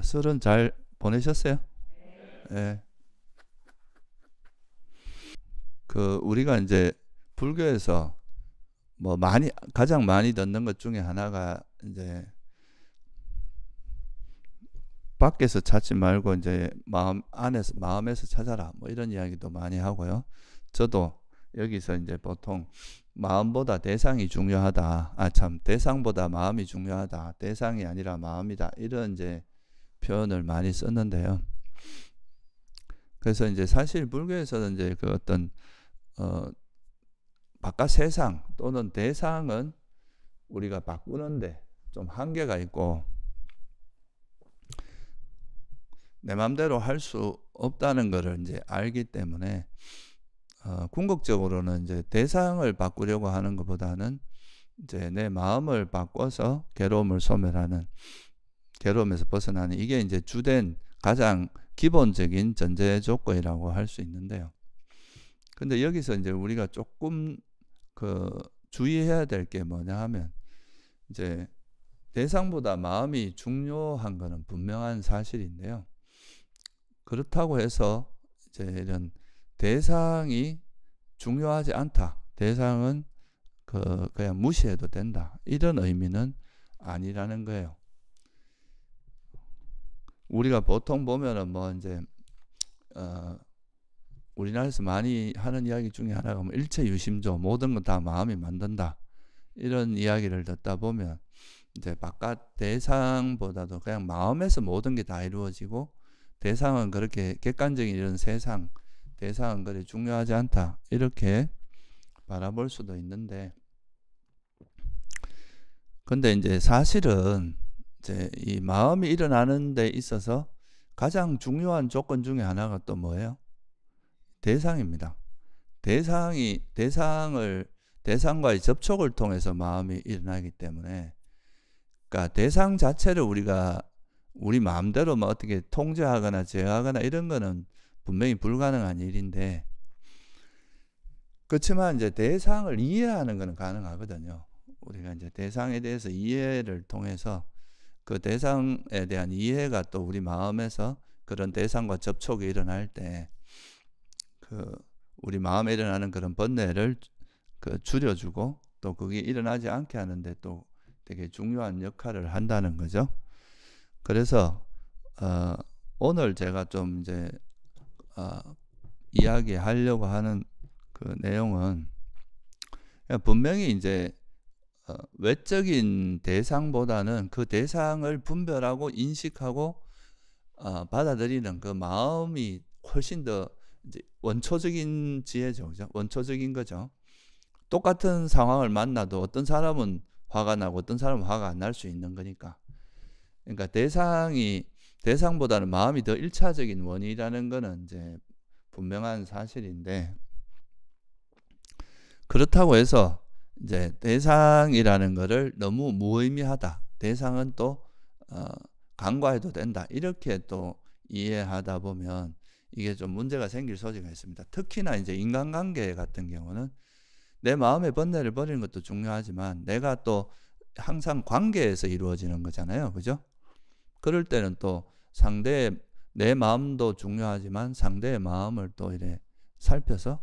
아, 술은잘 보내셨어요? 예. 그 우리가 이제 불교에서 뭐 많이 가장 많이 듣는 것 중에 하나가 이제 밖에서 찾지 말고 이제 마음 안에서 마음에서 찾아라 뭐 이런 이야기도 많이 하고요. 저도 여기서 이제 보통 마음보다 대상이 중요하다. 아 참 대상보다 마음이 중요하다. 대상이 아니라 마음이다. 이런 이제 표현을 많이 썼는데요. 그래서 이제 사실 불교에서는 이제 그 어떤 어 바깥 세상 또는 대상은 우리가 바꾸는데 좀 한계가 있고 내 마음대로 할 수 없다는 것을 이제 알기 때문에 어, 궁극적으로는 이제 대상을 바꾸려고 하는 것보다는 이제 내 마음을 바꿔서 괴로움을 소멸하는 괴로움에서 벗어나는 이게 이제 주된 가장 기본적인 전제 조건이라고 할 수 있는데요. 근데 여기서 이제 우리가 조금 그 주의해야 될 게 뭐냐 하면 이제 대상보다 마음이 중요한 것은 분명한 사실인데요. 그렇다고 해서 이제 이런 대상이 중요하지 않다. 대상은 그 그냥 무시해도 된다. 이런 의미는 아니라는 거예요. 우리가 보통 보면은 뭐 이제 어 우리나라에서 많이 하는 이야기 중에 하나가 뭐 일체 유심조 모든 건 다 마음이 만든다 이런 이야기를 듣다 보면 이제 바깥 대상보다도 그냥 마음에서 모든 게 다 이루어지고 대상은 그렇게 객관적인 이런 세상 대상은 그리 중요하지 않다 이렇게 바라볼 수도 있는데 근데 이제 사실은 이제 이 마음이 일어나는 데 있어서 가장 중요한 조건 중에 하나가 또 뭐예요? 대상입니다. 대상이 대상을 대상과의 접촉을 통해서 마음이 일어나기 때문에 그러니까 대상 자체를 우리가 우리 마음대로 뭐 어떻게 통제하거나 제어하거나 이런 거는 분명히 불가능한 일인데 그렇지만 이제 대상을 이해하는 것은 가능하거든요. 우리가 이제 대상에 대해서 이해를 통해서 그 대상에 대한 이해가 또 우리 마음에서 그런 대상과 접촉이 일어날 때 그 우리 마음에 일어나는 그런 번뇌를 그 줄여주고 또 그게 일어나지 않게 하는데 또 되게 중요한 역할을 한다는 거죠. 그래서 어, 오늘 제가 좀 이제 어, 이야기하려고 하는 그 내용은 분명히 이제 어, 외적인 대상보다는 그 대상을 분별하고 인식하고 어, 받아들이는 그 마음이 훨씬 더 원초적인 지혜죠. 그죠? 원초적인 거죠. 똑같은 상황을 만나도 어떤 사람은 화가 나고 어떤 사람은 화가 안 날 수 있는 거니까. 그러니까 대상이 대상보다는 마음이 더 일차적인 원이라는 거는 이제 분명한 사실인데 그렇다고 해서 이제 대상이라는 것을 너무 무의미하다. 대상은 또 어, 간과해도 된다. 이렇게 또 이해하다 보면 이게 좀 문제가 생길 소지가 있습니다. 특히나 이제 인간관계 같은 경우는 내 마음의 번뇌를 버리는 것도 중요하지만 내가 또 항상 관계에서 이루어지는 거잖아요. 그죠? 그럴 때는 또 상대의 내 마음도 중요하지만 상대의 마음을 또 이래 살펴서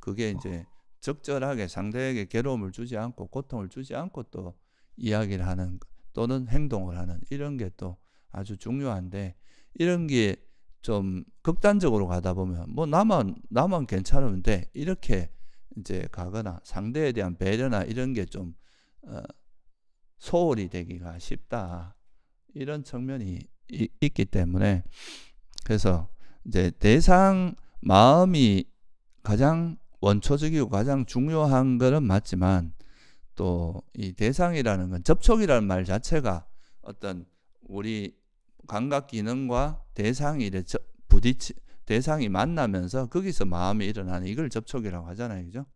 그게 이제 적절하게 상대에게 괴로움을 주지 않고 고통을 주지 않고 또 이야기를 하는 또는 행동을 하는 이런 게 또 아주 중요한데 이런 게 좀 극단적으로 가다 보면 뭐 나만 나만 괜찮으면 돼 이렇게 이제 가거나 상대에 대한 배려나 이런 게 좀 어, 소홀이 되기가 쉽다 이런 측면이 이, 있기 때문에 그래서 이제 대상 마음이 가장 원초적이고 가장 중요한 것은 맞지만 또 이 대상이라는 건 접촉이라는 말 자체가 어떤 우리 감각 기능과 대상이 부딪히 대상이 만나면서 거기서 마음이 일어나는 이걸 접촉이라고 하잖아요. 그죠?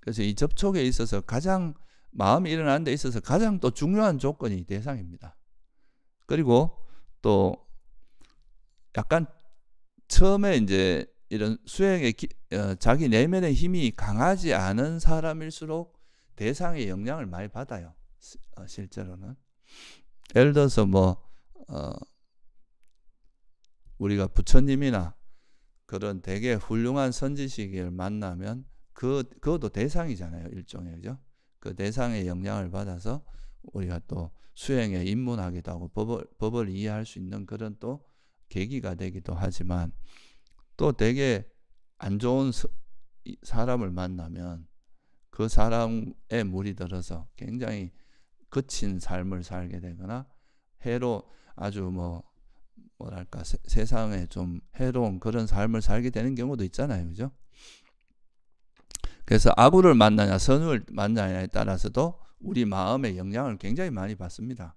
그래서 이 접촉에 있어서 가장 마음이 일어나는 데 있어서 가장 또 중요한 조건이 대상입니다. 그리고 또 약간 처음에 이제 이런 수행의 기, 어, 자기 내면의 힘이 강하지 않은 사람일수록 대상의 영향을 많이 받아요. 시, 어, 실제로는. 예를 들어서 뭐 어, 우리가 부처님이나 그런 되게 훌륭한 선지식을 만나면 그 그것도 대상이잖아요, 일종의 그죠? 그 대상의 영향을 받아서 우리가 또 수행에 입문하기도 하고 법을, 법을 이해할 수 있는 그런 또 계기가 되기도 하지만 또 되게 안 좋은 사람을 만나면 그 사람의 물이 들어서 굉장히 거친 삶을 살게 되거나 해로 아주 뭐 뭐랄까 세, 세상에 좀 해로운 그런 삶을 살게 되는 경우도 있잖아요, 그죠? 그래서 악우를 만나냐 선우를 만나냐에 따라서도 우리 마음의 영향을 굉장히 많이 받습니다.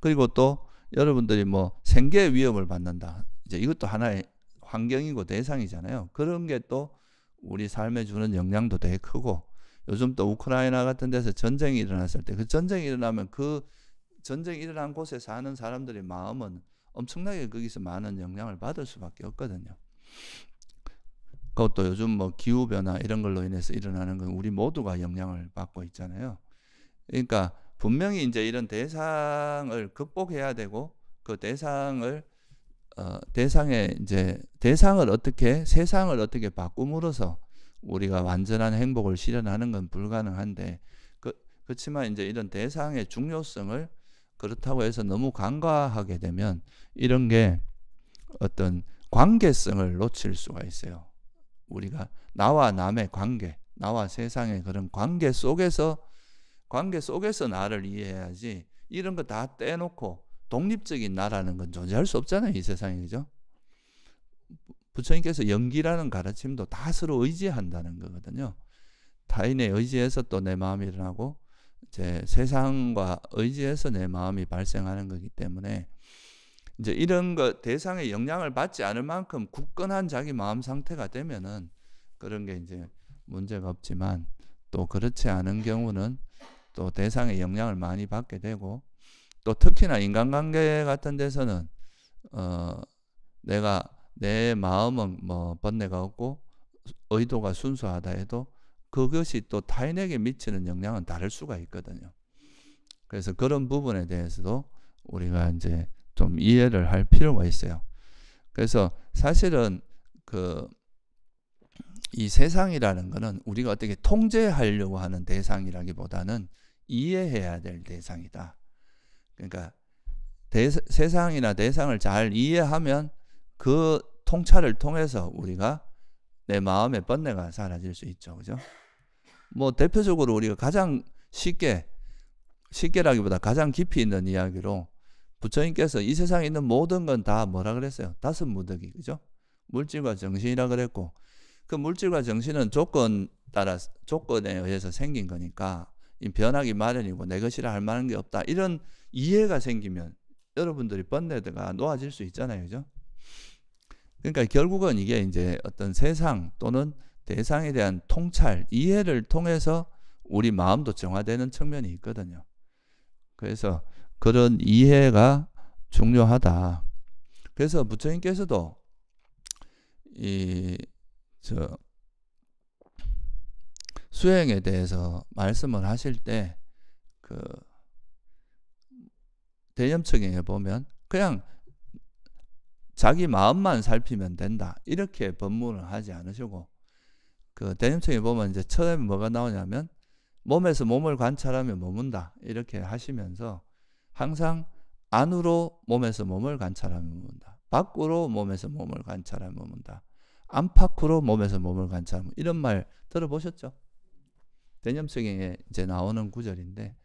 그리고 또 여러분들이 뭐 생계 위험을 받는다. 이제 이것도 하나의 환경이고 대상이잖아요. 그런 게 또 우리 삶에 주는 영향도 되게 크고 요즘 또 우크라이나 같은 데서 전쟁이 일어났을 때 그 전쟁이 일어나면 그 전쟁이 일어난 곳에 사는 사람들의 마음은 엄청나게 거기서 많은 영향을 받을 수밖에 없거든요. 그것도 요즘 뭐 기후 변화 이런 걸로 인해서 일어나는 건 우리 모두가 영향을 받고 있잖아요. 그러니까 분명히 이제 이런 대상을 극복해야 되고 그 대상을 어, 대상에 이제 대상을 어떻게 세상을 어떻게 바꿈으로써 우리가 완전한 행복을 실현하는 건 불가능한데 그, 그렇지만 이제 이런 대상의 중요성을 그렇다고 해서 너무 간과하게 되면 이런 게 어떤 관계성을 놓칠 수가 있어요. 우리가 나와 남의 관계, 나와 세상의 그런 관계 속에서 관계 속에서 나를 이해해야지 이런 거 다 떼놓고 독립적인 나라는 건 존재할 수 없잖아요. 이 세상에. 그죠? 부처님께서 연기라는 가르침도 다 서로 의지한다는 거거든요. 타인의 의지에서 또 내 마음이 일어나고 제 세상과 의지에서내 마음이 발생하는 거기 때문에 이제 이런 거 대상의 영향을 받지 않을 만큼 굳건한 자기 마음 상태가 되면은 그런 게 이제 문제가 없지만 또 그렇지 않은 경우는 또 대상의 영향을 많이 받게 되고 또 특히나 인간관계 같은 데서는 어 내가 내 마음은 뭐 번뇌가 없고 의도가 순수하다 해도 그것이 또 타인에게 미치는 영향은 다를 수가 있거든요. 그래서 그런 부분에 대해서도 우리가 이제 좀 이해를 할 필요가 있어요. 그래서 사실은 그 이 세상이라는 거는 우리가 어떻게 통제하려고 하는 대상이라기보다는 이해해야 될 대상이다. 그러니까 대, 세상이나 대상을 잘 이해하면 그 통찰을 통해서 우리가 내 마음의 번뇌가 사라질 수 있죠. 그죠? 뭐 대표적으로 우리가 가장 쉽게 쉽게라기보다 가장 깊이 있는 이야기로 부처님께서 이 세상에 있는 모든 건 다 뭐라 그랬어요? 다섯 무더기. 그죠? 물질과 정신이라 그랬고 그 물질과 정신은 조건 따라 조건에 의해서 생긴 거니까 변하기 마련이고 내 것이라 할 만한 게 없다. 이런 이해가 생기면 여러분들이 번뇌가 놓아질 수 있잖아요. 그죠? 그러니까 결국은 이게 이제 어떤 세상 또는 대상에 대한 통찰, 이해를 통해서 우리 마음도 정화되는 측면이 있거든요. 그래서 그런 이해가 중요하다. 그래서 부처님께서도 이 저 수행에 대해서 말씀을 하실 때그 대염증에 보면 그냥 자기 마음만 살피면 된다. 이렇게 법문을 하지 않으시고 그 대염증에 보면 이제 처음에 뭐가 나오냐면 몸에서 몸을 관찰하면 머문다. 이렇게 하시면서 항상 안으로 몸에서 몸을 관찰하면 머문다. 밖으로 몸에서 몸을 관찰하면 머문다. 안팎으로 몸에서 몸을 관찰하면 이런 말 들어보셨죠? 대념성에 이제 나오는 구절인데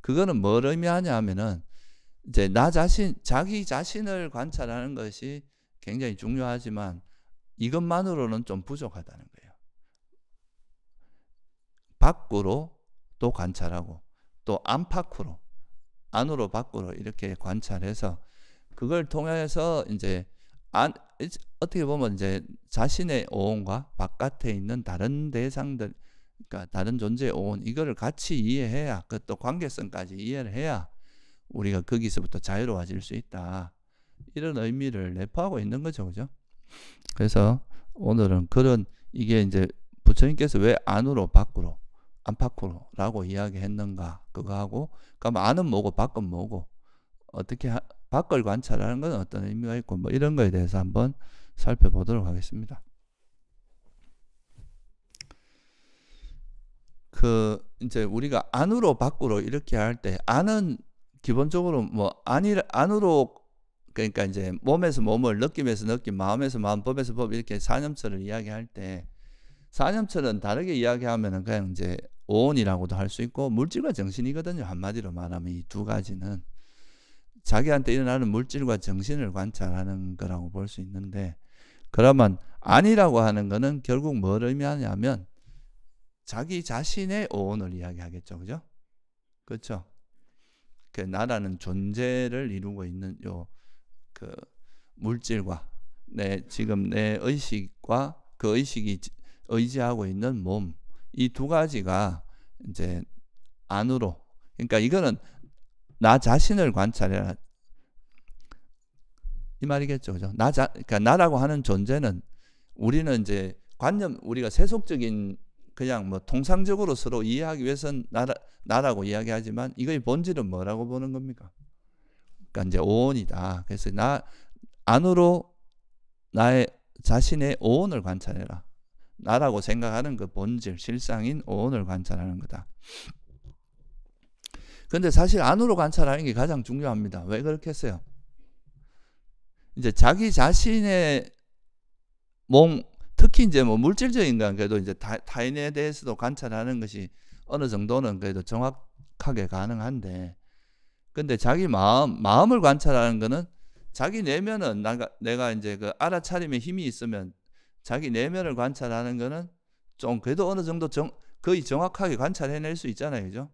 그거는 뭘 의미하냐 하면은 이제 나 자신, 자기 자신을 관찰하는 것이 굉장히 중요하지만 이것만으로는 좀 부족하다는 거예요. 밖으로 또 관찰하고 또 안팎으로 안으로 밖으로 이렇게 관찰해서 그걸 통해서 이제 안, 어떻게 보면 이제 자신의 오온과 바깥에 있는 다른 대상들 그러니까 다른 존재의 오온 이거를 같이 이해해야 그또 관계성까지 이해를 해야 우리가 거기서부터 자유로워질 수 있다. 이런 의미를 내포하고 있는 거죠. 그죠? 그래서 오늘은 그런 이게 이제 부처님께서 왜 안으로 밖으로 안팎으로라고 이야기했는가 그거하고 그러니까 안은 뭐고 밖은 뭐고 어떻게 하, 밖을 관찰하는 건 어떤 의미가 있고 뭐 이런 거에 대해서 한번 살펴보도록 하겠습니다. 그 이제 우리가 안으로 밖으로 이렇게 할 때 안은 기본적으로 뭐 안일 안으로 그러니까 이제 몸에서 몸을 느낌에서 느낌 마음에서 마음 법에서 법 이렇게 사념처을 이야기할 때사념처은 다르게 이야기하면은 그냥 이제 오온이라고도 할 수 있고 물질과 정신이거든요 한마디로 말하면 이 두 가지는 자기한테 일어나는 물질과 정신을 관찰하는 거라고 볼 수 있는데 그러면 아니라고 하는 거는 결국 뭘 의미하냐면 자기 자신의 오온을 이야기하겠죠 그죠 그렇죠 그 나라는 존재를 이루고 있는 요 그 물질과 내 지금 내 의식과 그 의식이 의지하고 있는 몸 이 두 가지가 이제 안으로 그러니까 이거는 나 자신을 관찰해라 이 말이겠죠, 그죠? 나 자, 그러니까 나라고 하는 존재는 우리는 이제 관념 우리가 세속적인 그냥 뭐 통상적으로 서로 이해하기 위해서는 나라, 나라고 이야기하지만 이거의 본질은 뭐라고 보는 겁니까? 그러니까 이제 오온이다. 그래서 나 안으로 나의 자신의 오온을 관찰해라. 나라고 생각하는 그 본질, 실상인 오온을 관찰하는 거다. 근데 사실 안으로 관찰하는 게 가장 중요합니다. 왜 그렇겠어요? 이제 자기 자신의 몸, 특히 이제 뭐 물질적인 건 그래도 이제 다, 타인에 대해서도 관찰하는 것이 어느 정도는 그래도 정확하게 가능한데 근데 자기 마음 마음을 관찰하는 거는 자기 내면은 내가 내가 이제 그 알아차림에 힘이 있으면 자기 내면을 관찰하는 거는 좀 그래도 어느 정도 정 거의 정확하게 관찰해낼 수 있잖아요, 그죠?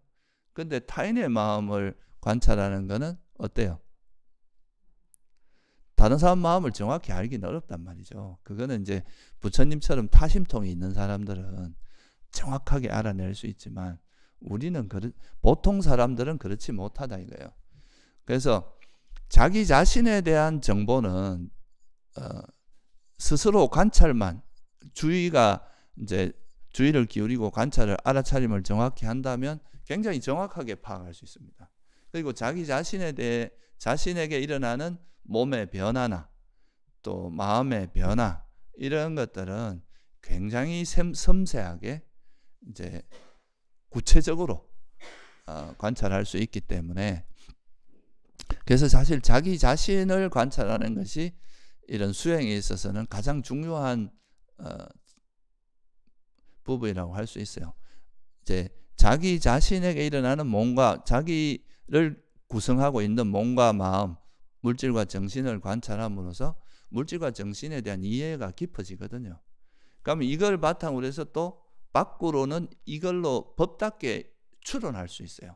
근데 타인의 마음을 관찰하는 거는 어때요? 다른 사람 마음을 정확히 알기는 어렵단 말이죠. 그거는 이제 부처님처럼 타심통이 있는 사람들은 정확하게 알아낼 수 있지만 우리는 그르, 보통 사람들은 그렇지 못하다 이거예요. 그래서 자기 자신에 대한 정보는 어, 스스로 관찰만 주의가 이제 주의를 기울이고 관찰을 알아차림을 정확히 한다면 굉장히 정확하게 파악할 수 있습니다. 그리고 자기 자신에 대해 자신에게 일어나는 몸의 변화나 또 마음의 변화 이런 것들은 굉장히 섬세하게 이제 구체적으로 어, 관찰할 수 있기 때문에 그래서 사실 자기 자신을 관찰하는 것이 이런 수행에 있어서는 가장 중요한 어, 부분이라고 할 수 있어요. 이제 자기 자신에게 일어나는 몸과 자기를 구성하고 있는 몸과 마음 물질과 정신을 관찰함으로써 물질과 정신에 대한 이해가 깊어지거든요. 그러면 이걸 바탕으로 해서 또 밖으로는 이걸로 법답게 추론할 수 있어요.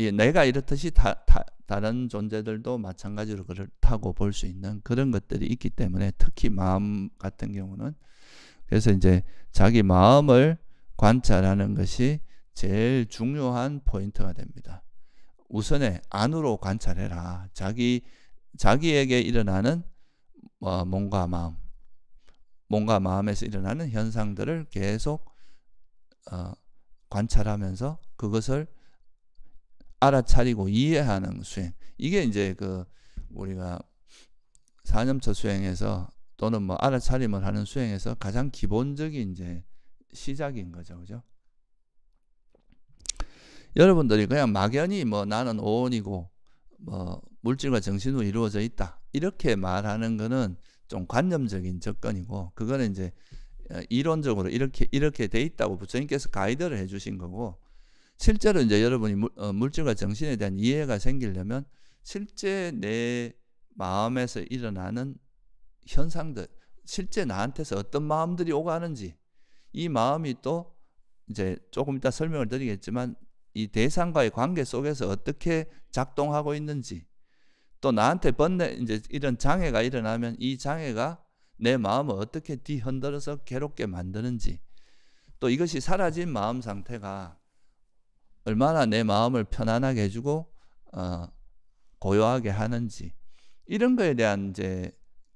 예, 내가 이렇듯이 다, 다른 존재들도 마찬가지로 그렇다고 볼 수 있는 그런 것들이 있기 때문에 특히 마음 같은 경우는 그래서 이제 자기 마음을 관찰하는 것이 제일 중요한 포인트가 됩니다. 우선에 안으로 관찰해라. 자기 자기에게 일어나는 어, 몸과 마음, 몸과 마음에서 일어나는 현상들을 계속 어, 관찰하면서 그것을 알아차리고 이해하는 수행. 이게 이제 그 우리가 사념처 수행에서 또는 뭐 알아차림을 하는 수행에서 가장 기본적인 이제 시작인 거죠. 그죠? 여러분들이 그냥 막연히 뭐 나는 오온이고 뭐 물질과 정신으로 이루어져 있다 이렇게 말하는 거는 좀 관념적인 접근이고 그거는 이제 이론적으로 이렇게 이렇게 돼 있다고 부처님께서 가이드를 해주신 거고 실제로 이제 여러분이 어, 물질과 정신에 대한 이해가 생기려면 실제 내 마음에서 일어나는 현상들 실제 나한테서 어떤 마음들이 오가는지 이 마음이 또 이제 조금 이따 설명을 드리겠지만 이 대상과의 관계 속에서 어떻게 작동하고 있는지 또 나한테 번뇌 이제 이런 장애가 일어나면 이 장애가 내 마음을 어떻게 뒤흔들어서 괴롭게 만드는지 또 이것이 사라진 마음 상태가 얼마나 내 마음을 편안하게 해주고 어, 고요하게 하는지 이런 거에 대한 이제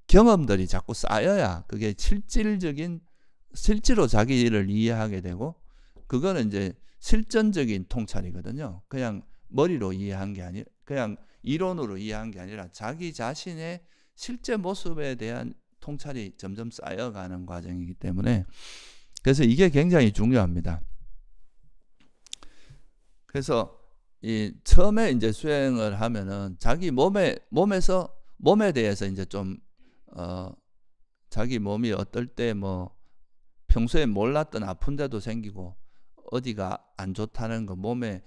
경험들이 자꾸 쌓여야 그게 실질적인 실제로 자기 일을 이해하게 되고 그거는 이제 실전적인 통찰이거든요. 그냥 머리로 이해한 게 아니라 그냥 이론으로 이해한 게 아니라 자기 자신의 실제 모습에 대한 통찰이 점점 쌓여가는 과정이기 때문에 그래서 이게 굉장히 중요합니다. 그래서 이 처음에 이제 수행을 하면은 자기 몸에 몸에서 몸에 대해서 이제 좀어 자기 몸이 어떨 때 뭐 평소에 몰랐던 아픈 데도 생기고 어디가 안 좋다는 거 몸에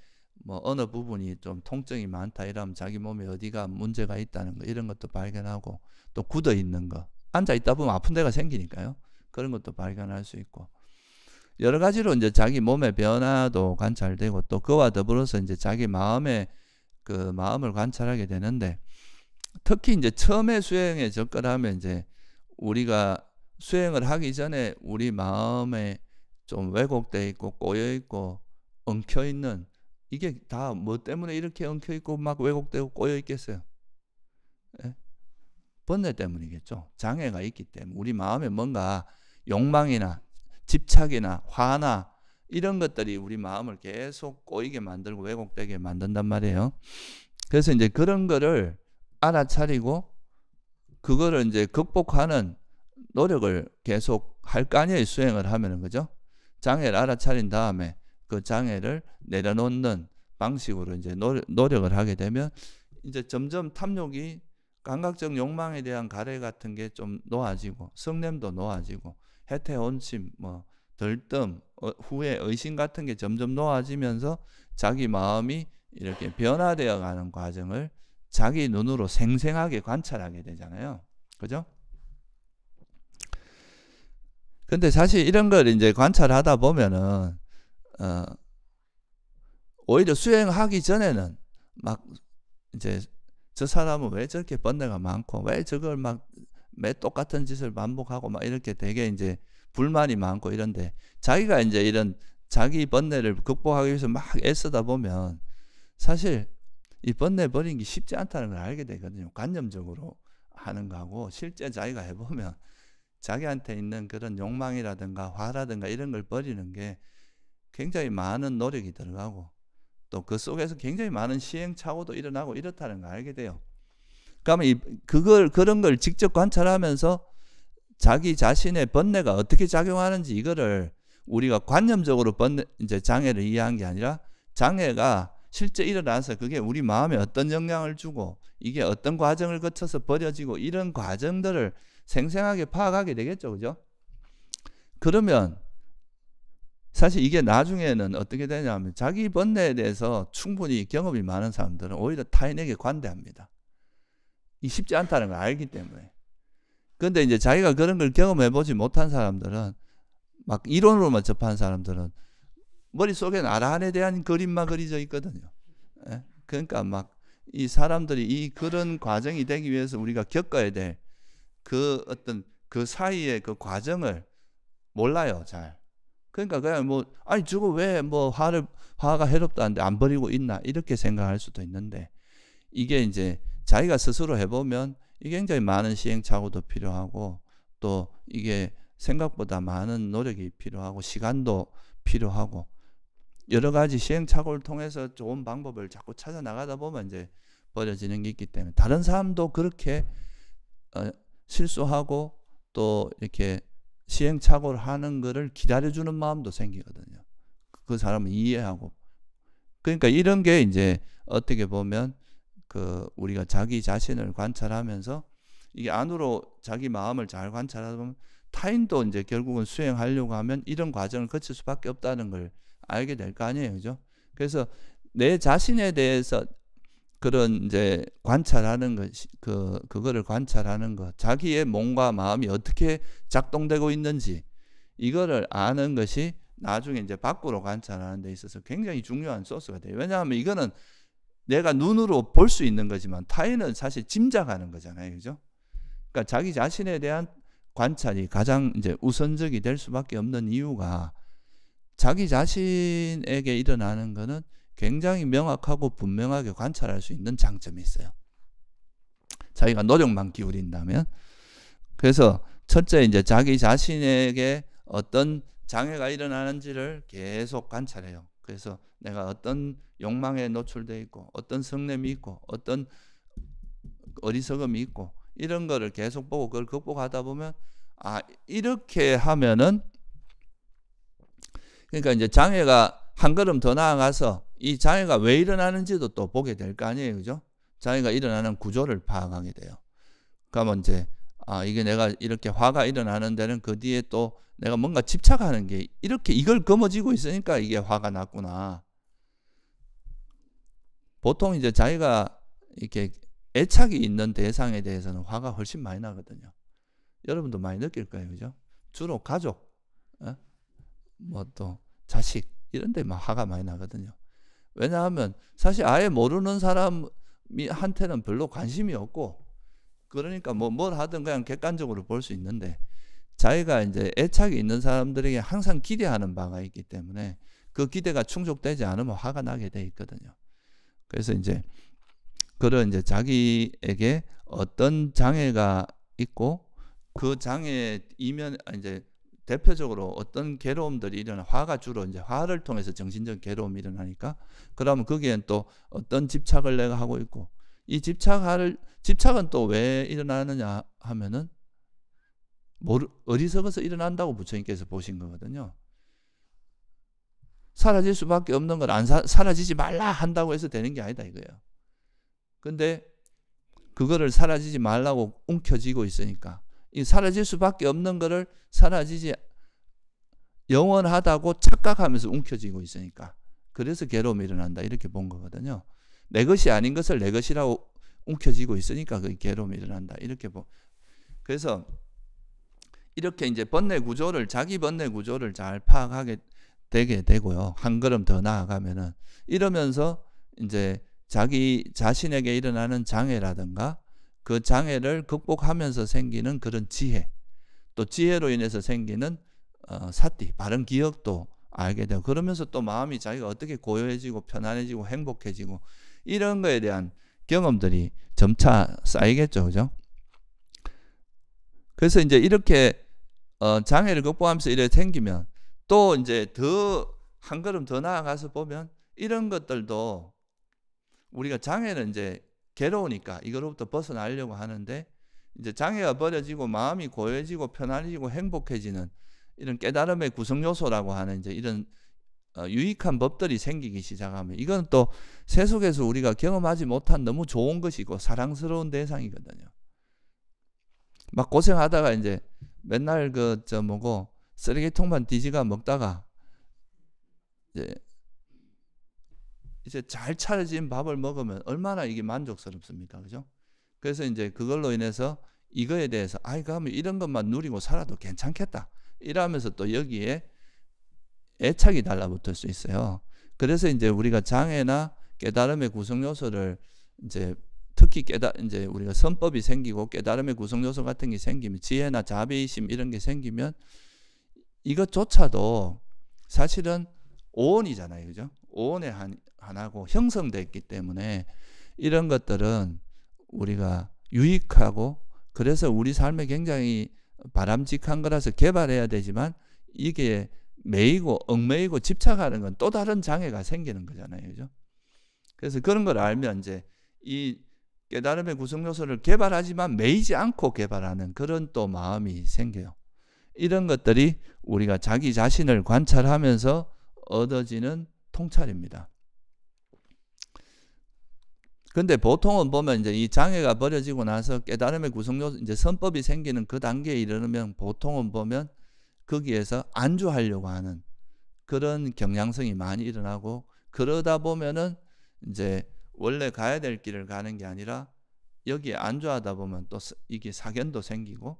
뭐 어느 부분이 좀 통증이 많다 이러면 자기 몸에 어디가 문제가 있다는 거 이런 것도 발견하고 또 굳어 있는 거 앉아 있다 보면 아픈 데가 생기니까요 그런 것도 발견할 수 있고 여러 가지로 이제 자기 몸의 변화도 관찰되고 또 그와 더불어서 이제 자기 마음의 그 마음을 관찰하게 되는데 특히 이제 처음에 수행에 접근하면 이제 우리가 수행을 하기 전에 우리 마음의 좀 왜곡돼 있고 꼬여 있고 엉켜 있는 이게 다 뭐 때문에 이렇게 엉켜 있고 막 왜곡되고 꼬여 있겠어요? 예? 번뇌 때문이겠죠. 장애가 있기 때문에 우리 마음에 뭔가 욕망이나 집착이나 화나 이런 것들이 우리 마음을 계속 꼬이게 만들고 왜곡되게 만든단 말이에요. 그래서 이제 그런 거를 알아차리고 그거를 이제 극복하는 노력을 계속 할거 아니에요. 수행을 하면은 그죠? 장애를 알아차린 다음에 그 장애를 내려놓는 방식으로 이제 노력을 하게 되면 이제 점점 탐욕이 감각적 욕망에 대한 가래 같은 게 좀 놓아지고 성냄도 놓아지고 해태 온침 뭐 들뜸 어, 후회 의심 같은 게 점점 놓아지면서 자기 마음이 이렇게 변화되어 가는 과정을 자기 눈으로 생생하게 관찰하게 되잖아요. 그죠? 근데 사실 이런 걸 이제 관찰하다 보면은 어 오히려 수행하기 전에는 막 이제 저 사람은 왜 저렇게 번뇌가 많고 왜 저걸 막 매 똑같은 짓을 반복하고 막 이렇게 되게 이제 불만이 많고 이런데 자기가 이제 이런 자기 번뇌를 극복하기 위해서 막 애쓰다 보면 사실 이 번뇌 버린게 쉽지 않다는 걸 알게 되거든요. 관념적으로 하는 거하고 실제 자기가 해보면 자기한테 있는 그런 욕망이라든가 화라든가 이런 걸 버리는 게 굉장히 많은 노력이 들어가고 또 그 속에서 굉장히 많은 시행착오도 일어나고 이렇다는 걸 알게 돼요. 그러면 그걸 그런 걸 직접 관찰하면서 자기 자신의 번뇌가 어떻게 작용하는지 이거를 우리가 관념적으로 번뇌 이제 장애를 이해한 게 아니라 장애가 실제 일어나서 그게 우리 마음에 어떤 영향을 주고 이게 어떤 과정을 거쳐서 버려지고 이런 과정들을 생생하게 파악하게 되겠죠. 그죠? 그러면 사실 이게 나중에는 어떻게 되냐면 자기 번뇌에 대해서 충분히 경험이 많은 사람들은 오히려 타인에게 관대합니다. 이 쉽지 않다는 걸 알기 때문에. 근데 이제 자기가 그런 걸 경험해 보지 못한 사람들은 막 이론으로만 접한 사람들은 머릿속에 나란에 대한 그림만 그려져 있거든요. 예? 그러니까 막 이 사람들이 이 그런 과정이 되기 위해서 우리가 겪어야 될그 어떤 그 사이의 그 과정을 몰라요, 잘. 그러니까 그냥 뭐 아니 저거 왜뭐 화를 화가 해롭다는데 안 버리고 있나 이렇게 생각할 수도 있는데 이게 이제 자기가 스스로 해보면 이 굉장히 많은 시행착오도 필요하고 또 이게 생각보다 많은 노력이 필요하고 시간도 필요하고 여러 가지 시행착오를 통해서 좋은 방법을 자꾸 찾아 나가다 보면 이제 버려지는 게 있기 때문에 다른 사람도 그렇게 어, 실수하고 또 이렇게 시행착오를 하는 것을 기다려주는 마음도 생기거든요. 그 사람을 이해하고. 그러니까 이런 게 이제 어떻게 보면 그 우리가 자기 자신을 관찰하면서 이게 안으로 자기 마음을 잘 관찰하다 보면 타인도 이제 결국은 수행하려고 하면 이런 과정을 거칠 수밖에 없다는 걸 알게 될 거 아니에요. 그죠? 그래서 내 자신에 대해서 그런 이제 관찰하는 것, 이 그, 그거를 관찰하는 것, 자기의 몸과 마음이 어떻게 작동되고 있는지, 이거를 아는 것이 나중에 이제 밖으로 관찰하는 데 있어서 굉장히 중요한 소스가 돼요. 왜냐하면 이거는 내가 눈으로 볼 수 있는 거지만 타인은 사실 짐작하는 거잖아요. 그죠? 그러니까 자기 자신에 대한 관찰이 가장 이제 우선적이 될 수밖에 없는 이유가 자기 자신에게 일어나는 거는 굉장히 명확하고 분명하게 관찰할 수 있는 장점이 있어요. 자기가 노력만 기울인다면. 그래서 첫째 이제 자기 자신에게 어떤 장애가 일어나는지를 계속 관찰해요. 그래서 내가 어떤 욕망에 노출돼 있고 어떤 성냄이 있고 어떤 어리석음이 있고 이런 거를 계속 보고 그걸 극복하다 보면 아 이렇게 하면은 그러니까 이제 장애가 한 걸음 더 나아가서 이 장애가 왜 일어나는지도 또 보게 될 거 아니에요. 그죠? 장애가 일어나는 구조를 파악하게 돼요. 그러면 이제 아, 이게 내가 이렇게 화가 일어나는 데는 그 뒤에 또 내가 뭔가 집착하는 게 이렇게 이걸 거머쥐고 있으니까 이게 화가 났구나. 보통 이제 자기가 이렇게 애착이 있는 대상에 대해서는 화가 훨씬 많이 나거든요. 여러분도 많이 느낄 거예요. 그죠? 주로 가족, 어? 뭐또 자식, 이런 데 막 화가 많이 나거든요. 왜냐하면 사실 아예 모르는 사람한테는 별로 관심이 없고 그러니까 뭐 뭘 하든 그냥 객관적으로 볼 수 있는데 자기가 이제 애착이 있는 사람들에게 항상 기대하는 바가 있기 때문에 그 기대가 충족되지 않으면 화가 나게 돼 있거든요. 그래서 이제 그런 이제 자기에게 어떤 장애가 있고 그 장애 이면 아, 이제 대표적으로 어떤 괴로움들이 일어나 화가 주로 이제 화를 통해서 정신적 괴로움이 일어나니까 그러면 거기엔 또 어떤 집착을 내가 하고 있고 이 집착을 집착은 또 왜 일어나느냐 하면은 모르, 어리석어서 일어난다고 부처님께서 보신 거거든요. 사라질 수밖에 없는 걸 안 사라지지 말라 한다고 해서 되는 게 아니다 이거예요. 근데 그거를 사라지지 말라고 움켜쥐고 있으니까 이 사라질 수밖에 없는 것을 사라지지 영원하다고 착각하면서 움켜쥐고 있으니까 그래서 괴로움이 일어난다 이렇게 본 거거든요. 내 것이 아닌 것을 내 것이라고 움켜쥐고 있으니까 그 괴로움이 일어난다 이렇게 보. 그래서 이렇게 이제 번뇌 구조를 자기 번뇌 구조를 잘 파악하게 되게 되고요. 한 걸음 더 나아가면은 이러면서 이제 자기 자신에게 일어나는 장애라든가 그 장애를 극복하면서 생기는 그런 지혜, 또 지혜로 인해서 생기는 어, 사띠, 바른 기억도 알게 되고 그러면서 또 마음이 자기가 어떻게 고요해지고 편안해지고 행복해지고 이런 거에 대한 경험들이 점차 쌓이겠죠, 그죠? 그래서 이제 이렇게 어, 장애를 극복하면서 이래 생기면 또 이제 더 한 걸음 더 나아가서 보면 이런 것들도 우리가 장애는 이제 괴로우니까 이거로부터 벗어나려고 하는데 이제 장애가 버려지고 마음이 고요해지고 편안해지고 행복해지는 이런 깨달음의 구성 요소라고 하는 이제 이런 어, 유익한 법들이 생기기 시작하면 이건 또 세속에서 우리가 경험하지 못한 너무 좋은 것이고 사랑스러운 대상이거든요. 막 고생하다가 이제 맨날 그 저 뭐고 쓰레기통만 뒤지가 먹다가 이제 이제 잘 차려진 밥을 먹으면 얼마나 이게 만족스럽습니까? 그죠? 그래서 이제 그걸로 인해서 이거에 대해서 아이 가면 이런 것만 누리고 살아도 괜찮겠다. 이러면서 또 여기에 애착이 달라붙을 수 있어요. 그래서 이제 우리가 장애나 깨달음의 구성 요소를 이제 특히 깨달 이제 우리가 선법이 생기고 깨달음의 구성 요소 같은 게 생기면 지혜나 자비심 이런 게 생기면 이것조차도 사실은 오온이잖아요. 그죠? 오온의 한안 하고 형성됐기 때문에 이런 것들은 우리가 유익하고 그래서 우리 삶에 굉장히 바람직한 거라서 개발해야 되지만 이게 매이고 얽매이고 집착하는 건 또 다른 장애가 생기는 거잖아요. 그죠? 그래서 그런 걸 알면 이제 이 깨달음의 구성 요소를 개발하지만 매이지 않고 개발하는 그런 또 마음이 생겨요. 이런 것들이 우리가 자기 자신을 관찰하면서 얻어지는 통찰입니다. 근데 보통은 보면 이제 이 장애가 벌어지고 나서 깨달음의 구성요 이제 선법이 생기는 그 단계에 이르면 보통은 보면 거기에서 안주하려고 하는 그런 경향성이 많이 일어나고 그러다 보면은 이제 원래 가야 될 길을 가는 게 아니라 여기에 안주하다 보면 또 이게 사견도 생기고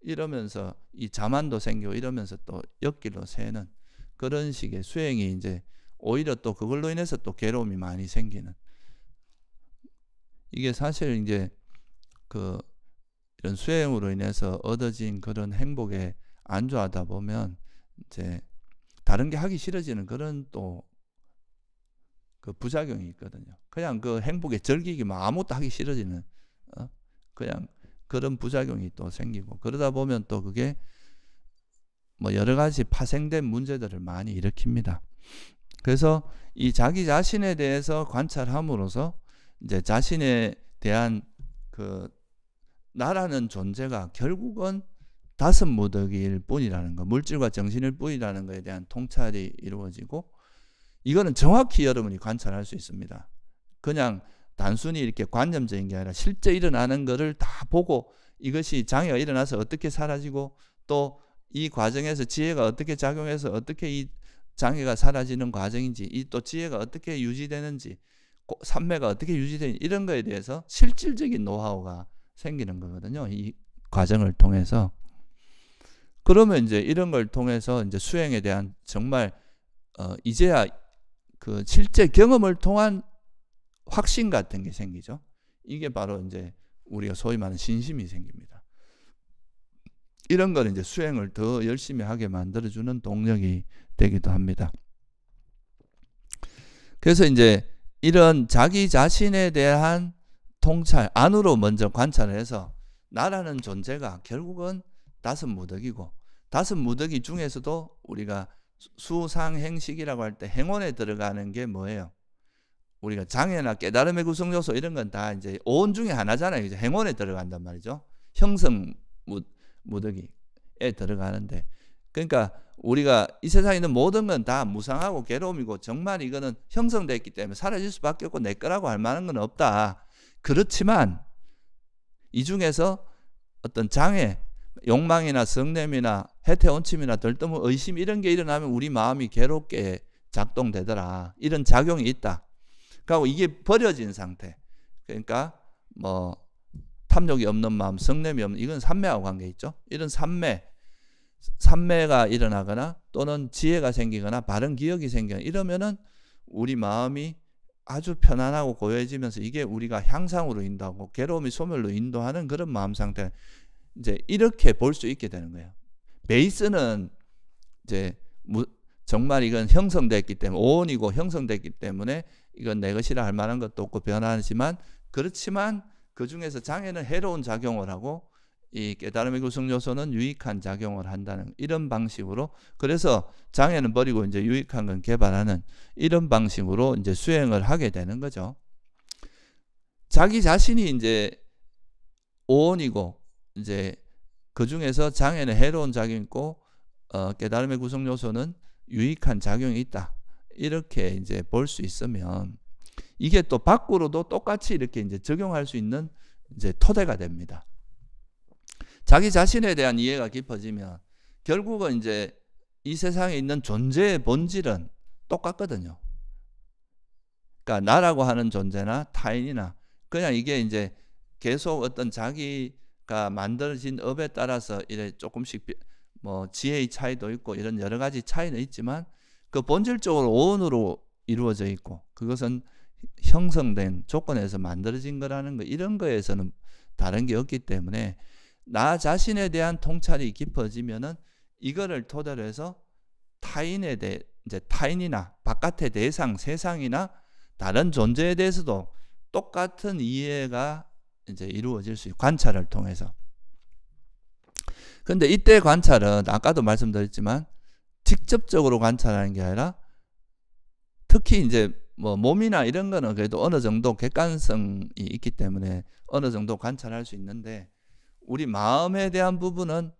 이러면서 이 자만도 생기고 이러면서 또 옆길로 새는 그런 식의 수행이 이제 오히려 또 그걸로 인해서 또 괴로움이 많이 생기는 이게 사실 이제 그 이런 수행으로 인해서 얻어진 그런 행복에 안주하다 보면 이제 다른 게 하기 싫어지는 그런 또 그 부작용이 있거든요. 그냥 그 행복에 즐기기만 뭐 아무것도 하기 싫어지는 어? 그냥 그런 부작용이 또 생기고 그러다 보면 또 그게 뭐 여러 가지 파생된 문제들을 많이 일으킵니다. 그래서 이 자기 자신에 대해서 관찰함으로써 이제 자신에 대한 그 나라는 존재가 결국은 다섯 무더기일 뿐이라는 거, 물질과 정신일 뿐이라는 것에 대한 통찰이 이루어지고 이거는 정확히 여러분이 관찰할 수 있습니다. 그냥 단순히 이렇게 관념적인 게 아니라 실제 일어나는 것을 다 보고 이것이 장애가 일어나서 어떻게 사라지고 또 이 과정에서 지혜가 어떻게 작용해서 어떻게 이 장애가 사라지는 과정인지 이 또 지혜가 어떻게 유지되는지 산매가 어떻게 유지되는 이런 거에 대해서 실질적인 노하우가 생기는 거거든요. 이 과정을 통해서 그러면 이제 이런 걸 통해서 이제 수행에 대한 정말 어 이제야 그 실제 경험을 통한 확신 같은 게 생기죠. 이게 바로 이제 우리가 소위 말하는 신심이 생깁니다. 이런 걸 이제 수행을 더 열심히 하게 만들어주는 동력이 되기도 합니다. 그래서 이제 이런 자기 자신에 대한 통찰 안으로 먼저 관찰해서 을 나라는 존재가 결국은 다섯 무덕이고 다섯 무덕이 중에서도 우리가 수상행식이라고 할 때 행원에 들어가는 게 뭐예요? 우리가 장애나 깨달음의 구성 요소 이런 건 다 이제 오온 중에 하나잖아요. 이제 행원에 들어간단 말이죠. 형성 무, 무더기에 들어가는데 그러니까 우리가 이 세상에 있는 모든 건 다 무상하고 괴로움이고 정말 이거는 형성됐기 때문에 사라질 수밖에 없고 내 거라고 할 만한 건 없다. 그렇지만 이 중에서 어떤 장애, 욕망이나 성냄이나 해태온침이나 덜뜸의 의심 이런 게 일어나면 우리 마음이 괴롭게 작동되더라. 이런 작용이 있다. 그러니까 이게 버려진 상태. 그러니까 뭐 탐욕이 없는 마음, 성냄이 없는 이건 삼매하고 관계 있죠. 이런 삼매 산매가 일어나거나 또는 지혜가 생기거나 바른 기억이 생겨 이러면은 우리 마음이 아주 편안하고 고요해지면서 이게 우리가 향상으로 인도하고 괴로움이 소멸로 인도하는 그런 마음 상태 이제 이렇게 볼 수 있게 되는 거예요. 베이스는 이제 정말 이건 형성됐기 때문에 오온이고 형성됐기 때문에 이건 내 것이라 할 만한 것도 없고 변하지만 그렇지만 그 중에서 장애는 해로운 작용을 하고 이 깨달음의 구성 그 요소는 유익한 작용을 한다는 이런 방식으로 그래서 장애는 버리고 이제 유익한 건 개발하는 이런 방식으로 이제 수행을 하게 되는 거죠. 자기 자신이 이제 오원이고 이제 그 중에서 장애는 해로운 작용 있고 어, 깨달음의 구성 요소는 유익한 작용이 있다. 이렇게 이제 볼 수 있으면 이게 또 밖으로도 똑같이 이렇게 이제 적용할 수 있는 이제 토대가 됩니다. 자기 자신에 대한 이해가 깊어지면 결국은 이제 이 세상에 있는 존재의 본질은 똑같거든요. 그러니까 나라고 하는 존재나 타인이나 그냥 이게 이제 계속 어떤 자기가 만들어진 업에 따라서 이래 조금씩 뭐 지혜의 차이도 있고 이런 여러 가지 차이는 있지만 그 본질적으로 원으로 이루어져 있고 그것은 형성된 조건에서 만들어진 거라는 거 이런 거에서는 다른 게 없기 때문에 나 자신에 대한 통찰이 깊어지면은 이거를 토대로 해서 타인에 대해 이제 타인이나 바깥의 대상, 세상이나 다른 존재에 대해서도 똑같은 이해가 이제 이루어질 수 있고 관찰을 통해서. 근데 이때 관찰은 아까도 말씀드렸지만 직접적으로 관찰하는 게 아니라 특히 이제 뭐 몸이나 이런 거는 그래도 어느 정도 객관성이 있기 때문에 어느 정도 관찰할 수 있는데 우리 마음에 대한 부분은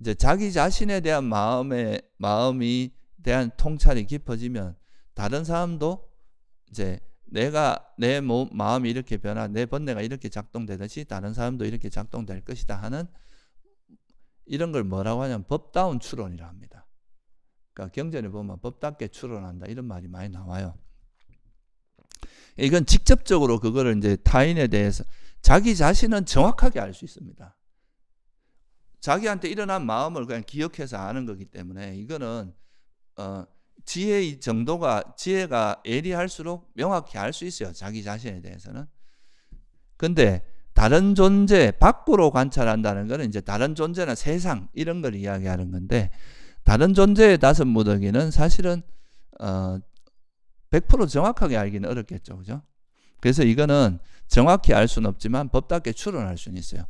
이제 자기 자신에 대한 마음에 마음이 대한 통찰이 깊어지면 다른 사람도 이제 내가 내 몸, 마음이 이렇게 변화, 내 번뇌가 이렇게 작동되듯이 다른 사람도 이렇게 작동될 것이다 하는 이런 걸 뭐라고 하냐면 법다운 추론이라 합니다. 그러니까 경전에 보면 법답게 추론한다 이런 말이 많이 나와요. 이건 직접적으로 그거를 이제 타인에 대해서 자기 자신은 정확하게 알 수 있습니다. 자기한테 일어난 마음을 그냥 기억해서 아는 거기 때문에 이거는 어, 지혜의 정도가 지혜가 예리할수록 명확히 알 수 있어요. 자기 자신에 대해서는. 근데 다른 존재 밖으로 관찰한다는 거는 이제 다른 존재나 세상 이런 걸 이야기하는 건데 다른 존재의 다섯 무더기는 사실은 어, 100% 정확하게 알기는 어렵겠죠. 그죠? 그래서 이거는 정확히 알 수는 없지만 법답게 추론할 수는 있어요.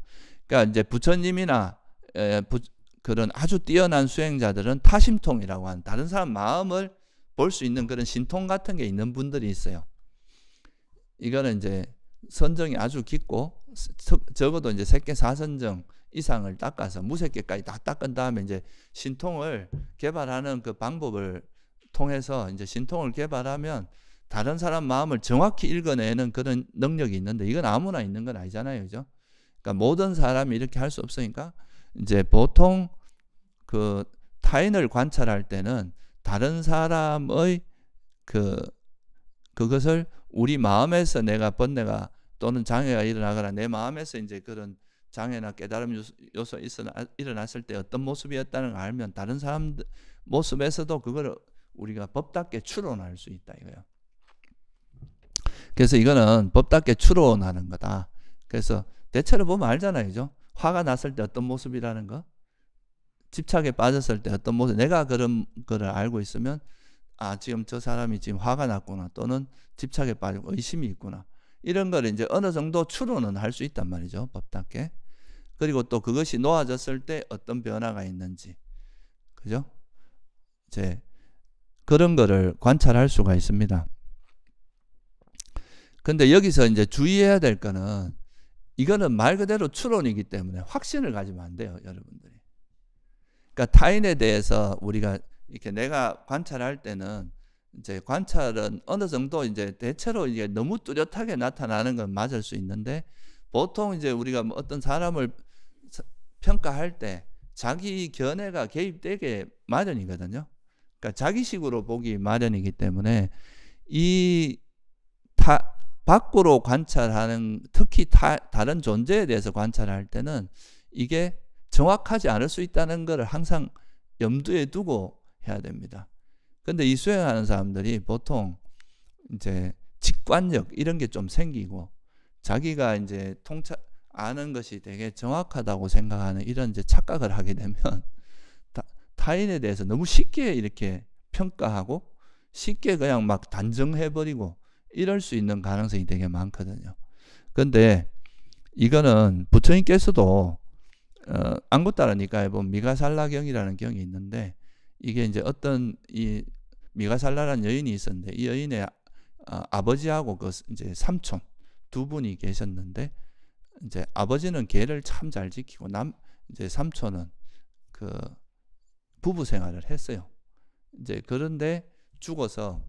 그러니까 이제 부처님이나 에, 부, 그런 아주 뛰어난 수행자들은 타심통이라고 하는 다른 사람 마음을 볼 수 있는 그런 신통 같은 게 있는 분들이 있어요. 이거는 이제 선정이 아주 깊고 적어도 이제 세계 사선정 이상을 닦아서 무색계까지 다 닦은 다음에 이제 신통을 개발하는 그 방법을 통해서 이제 신통을 개발하면 다른 사람 마음을 정확히 읽어내는 그런 능력이 있는데 이건 아무나 있는 건 아니잖아요. 그죠? 그러니까 모든 사람이 이렇게 할 수 없으니까 이제 보통 그 타인을 관찰할 때는 다른 사람의 그 그것을 우리 마음에서 내가 번뇌가 또는 장애가 일어나거나 내 마음에서 이제 그런 장애나 깨달음 요소 일어났을 때 어떤 모습이었다는 걸 알면 다른 사람 모습에서도 그걸 우리가 법답게 추론할 수 있다 이거예요. 그래서 이거는 법답게 추론하는 거다. 그래서 대체로 보면 알잖아요. 그죠? 화가 났을 때 어떤 모습이라는 거? 집착에 빠졌을 때 어떤 모습? 내가 그런 거를 알고 있으면 아, 지금 저 사람이 지금 화가 났구나. 또는 집착에 빠지고 의심이 있구나. 이런 걸 이제 어느 정도 추론은 할 수 있단 말이죠. 법답게. 그리고 또 그것이 놓아졌을 때 어떤 변화가 있는지. 그죠? 이제 그런 거를 관찰할 수가 있습니다. 근데 여기서 이제 주의해야 될 거는 이거는 말 그대로 추론이기 때문에 확신을 가지면 안 돼요, 여러분들이. 그러니까 타인에 대해서 우리가 이렇게 내가 관찰할 때는 이제 관찰은 어느 정도 이제 대체로 이게 너무 뚜렷하게 나타나는 건 맞을 수 있는데 보통 이제 우리가 뭐 어떤 사람을 평가할 때 자기 견해가 개입되게 마련이거든요. 그러니까 자기식으로 보기 마련이기 때문에 이 타, 밖으로 관찰하는 특히 다, 다른 존재에 대해서 관찰할 때는 이게 정확하지 않을 수 있다는 것을 항상 염두에 두고 해야 됩니다. 근데 이 수행하는 사람들이 보통 이제 직관력 이런 게 좀 생기고 자기가 이제 통찰 아는 것이 되게 정확하다고 생각하는 이런 이제 착각을 하게 되면 타, 인에 대해서 너무 쉽게 이렇게 평가하고 쉽게 그냥 막 단정해버리고 이럴 수 있는 가능성이 되게 많거든요. 근데 이거는 부처님께서도 어, 안고따라니까 해본 뭐 미가살라경이라는 경이 있는데 이게 이제 어떤 이 미가살라라는 여인이 있었는데 이 여인의 아, 아 아버지하고 그 이제 삼촌 두 분이 계셨는데 이제 아버지는 개를 참 잘 지키고 남 이제 삼촌은 그 부부 생활을 했어요. 이제 그런데 죽어서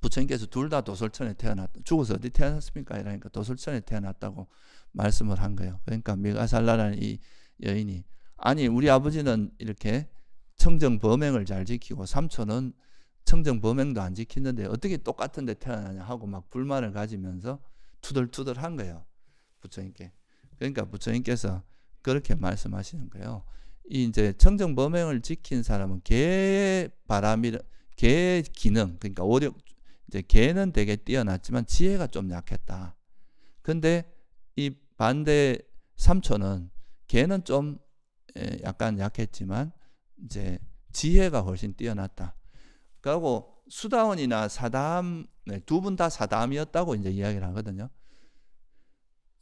부처님께서 둘 다 도솔천에 태어났다. 죽어서 어디 태어났습니까? 이러니까 도솔천에 태어났다고 말씀을 한 거예요. 그러니까 미가살라라는 이 여인이 아니 우리 아버지는 이렇게 청정 범행을 잘 지키고 삼촌은 청정 범행도 안 지키는데 어떻게 똑같은 데 태어나냐 하고 막 불만을 가지면서 투덜투덜한 거예요. 부처님께. 그러니까 부처님께서 그렇게 말씀하시는 거예요. 이 이제 청정 범행을 지킨 사람은 개 바람이 개 기능 그러니까 오력 이제 개는 되게 뛰어났지만 지혜가 좀 약했다. 근데 이 반대 삼촌은 개는 좀 약간 약했지만 이제 지혜가 훨씬 뛰어났다. 그리고 수다원이나 사담 네, 두분 다 사담이었다고 이제 이야기를 하거든요.